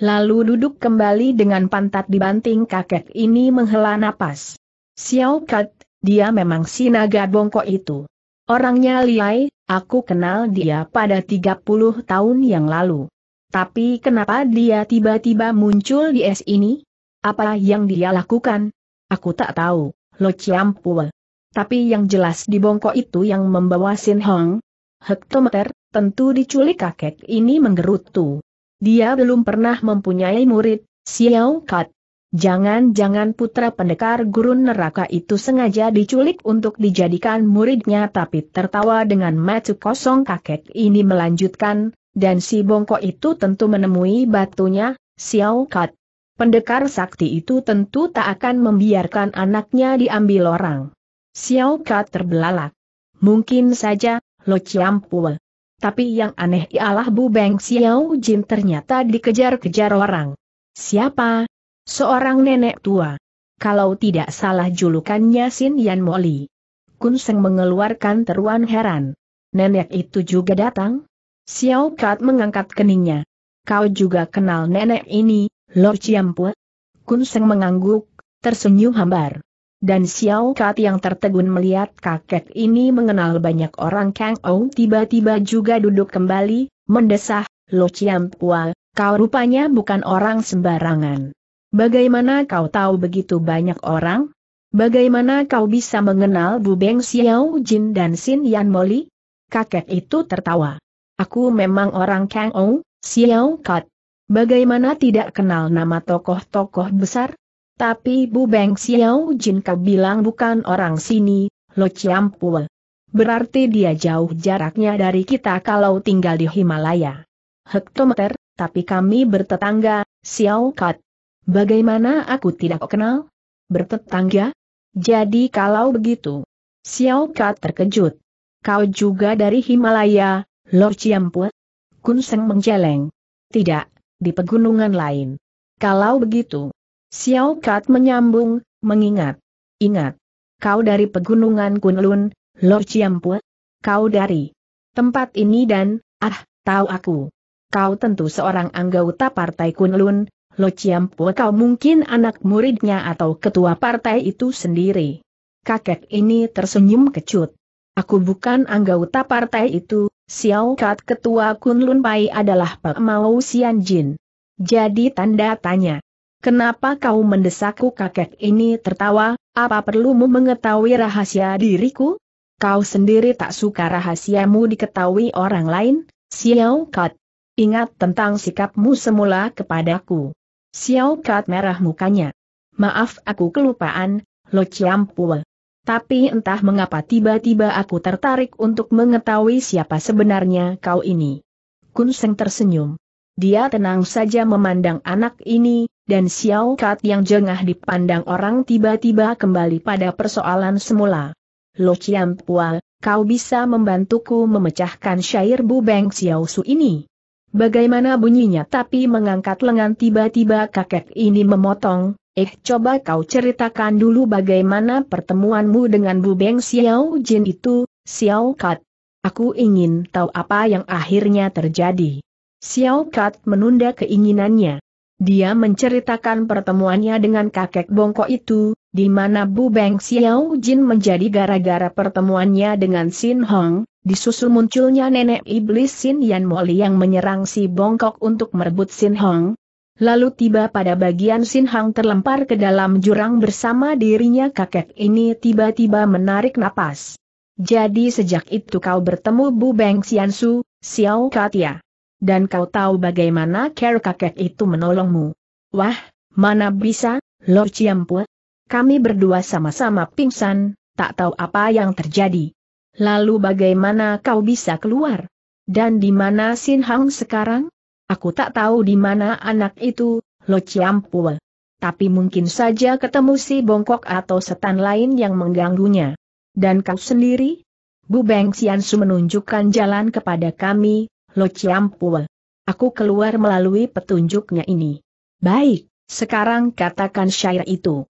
[SPEAKER 1] Lalu duduk kembali dengan pantat dibanting kakek ini menghela napas. Xiao Kat, dia memang si naga bongkok itu. Orangnya liai, aku kenal dia pada 30 tahun yang lalu. Tapi kenapa dia tiba-tiba muncul di es ini? Apa yang dia lakukan? Aku tak tahu, Lo Chiampua. Tapi yang jelas di bongkok itu yang membawa Sin Hong. Hektometer, tentu diculik kakek ini menggerutu. Dia belum pernah mempunyai murid, Xiao Kat. Jangan-jangan putra pendekar gurun neraka itu sengaja diculik untuk dijadikan muridnya tapi tertawa dengan mata kosong kakek ini melanjutkan, dan si bongkok itu tentu menemui batunya, Xiao Kat. Pendekar sakti itu tentu tak akan membiarkan anaknya diambil orang. Xiao Kat terbelalak. Mungkin saja, Lo Chiampul. Tapi yang aneh ialah Bu Beng Xiao Jin ternyata dikejar-kejar orang. Siapa, Seorang nenek tua. Kalau tidak salah julukannya Sin Yan Moli. Kun Seng mengeluarkan teruan heran. Nenek itu juga datang? Xiao Kat mengangkat keningnya. Kau juga kenal nenek ini, Lord Ciampu? Kun Seng mengangguk, tersenyum hambar. Dan Xiao Kat yang tertegun melihat kakek ini mengenal banyak orang Kang Ou tiba-tiba juga duduk kembali, mendesah, Lord Chiampua, kau rupanya bukan orang sembarangan. Bagaimana kau tahu begitu banyak orang? Bagaimana kau bisa mengenal Bu Beng Xiao Jin dan Sin Yan Moli? Kakek itu tertawa. Aku memang orang Kang Ou, Xiao Kat. Bagaimana tidak kenal nama tokoh-tokoh besar? Tapi Bu Beng Xiao Jin kau bilang bukan orang sini, Lo Chiampul. Berarti dia jauh jaraknya dari kita kalau tinggal di Himalaya. Hektometer, tapi kami bertetangga, Xiao Kat. Bagaimana aku tidak kenal? Bertetangga? Jadi kalau begitu. Xiao Ka terkejut. Kau juga dari Himalaya, Lord Kun Kunseng menjeleng. Tidak, di pegunungan lain. Kalau begitu. Xiao Ka menyambung, mengingat. Ingat. Kau dari pegunungan Kunlun, Lord Chiampue? Kau dari tempat ini dan, ah, tahu aku. Kau tentu seorang anggota partai Kunlun, Lo Ciampo kau mungkin anak muridnya atau ketua partai itu sendiri. Kakek ini tersenyum kecut. Aku bukan anggota partai itu, Xiao Kat ketua Kunlun Pai adalah Pak Mao Xianjin. Jadi tanda tanya. Kenapa kau mendesakku kakek ini tertawa, apa perlumu mengetahui rahasia diriku? Kau sendiri tak suka rahasiamu diketahui orang lain, Xiao Kat. Ingat tentang sikapmu semula kepadaku. Xiao Kat merah mukanya. Maaf aku kelupaan, Lo Chiampue. Tapi entah mengapa tiba-tiba aku tertarik untuk mengetahui siapa sebenarnya kau ini. Kun Seng tersenyum. Dia tenang saja memandang anak ini, dan Xiao Kat yang jengah dipandang orang tiba-tiba kembali pada persoalan semula. Lo Chiampual, kau bisa membantuku memecahkan syair Bubeng Xiao Su ini. Bagaimana bunyinya tapi mengangkat lengan tiba-tiba kakek ini memotong, eh coba kau ceritakan dulu bagaimana pertemuanmu dengan Bu Beng Xiao Jin itu, Xiao Kat. Aku ingin tahu apa yang akhirnya terjadi. Xiao Kat menunda keinginannya. Dia menceritakan pertemuannya dengan kakek bongkok itu, di mana Bu Beng Xiao Jin menjadi gara-gara pertemuannya dengan Sin Hong, Disusul munculnya nenek iblis Sin Yan Moli yang menyerang si Bongkok untuk merebut Sin Hong. Lalu tiba pada bagian Sin Hong terlempar ke dalam jurang bersama dirinya kakek ini tiba-tiba menarik napas. Jadi sejak itu kau bertemu Bu Beng Xiansu, Xiao Katia. Dan kau tahu bagaimana care kakek itu menolongmu. Wah, mana bisa, Lord Ciampu. Kami berdua sama-sama pingsan, tak tahu apa yang terjadi. Lalu bagaimana kau bisa keluar? Dan di mana Sin Hang sekarang? Aku tak tahu di mana anak itu, Lo Chiampua. Tapi mungkin saja ketemu si bongkok atau setan lain yang mengganggunya. Dan kau sendiri? Bu Beng Xiansu menunjukkan jalan kepada kami, Lo Chiampua. Aku keluar melalui petunjuknya ini. Baik, sekarang katakan syair itu.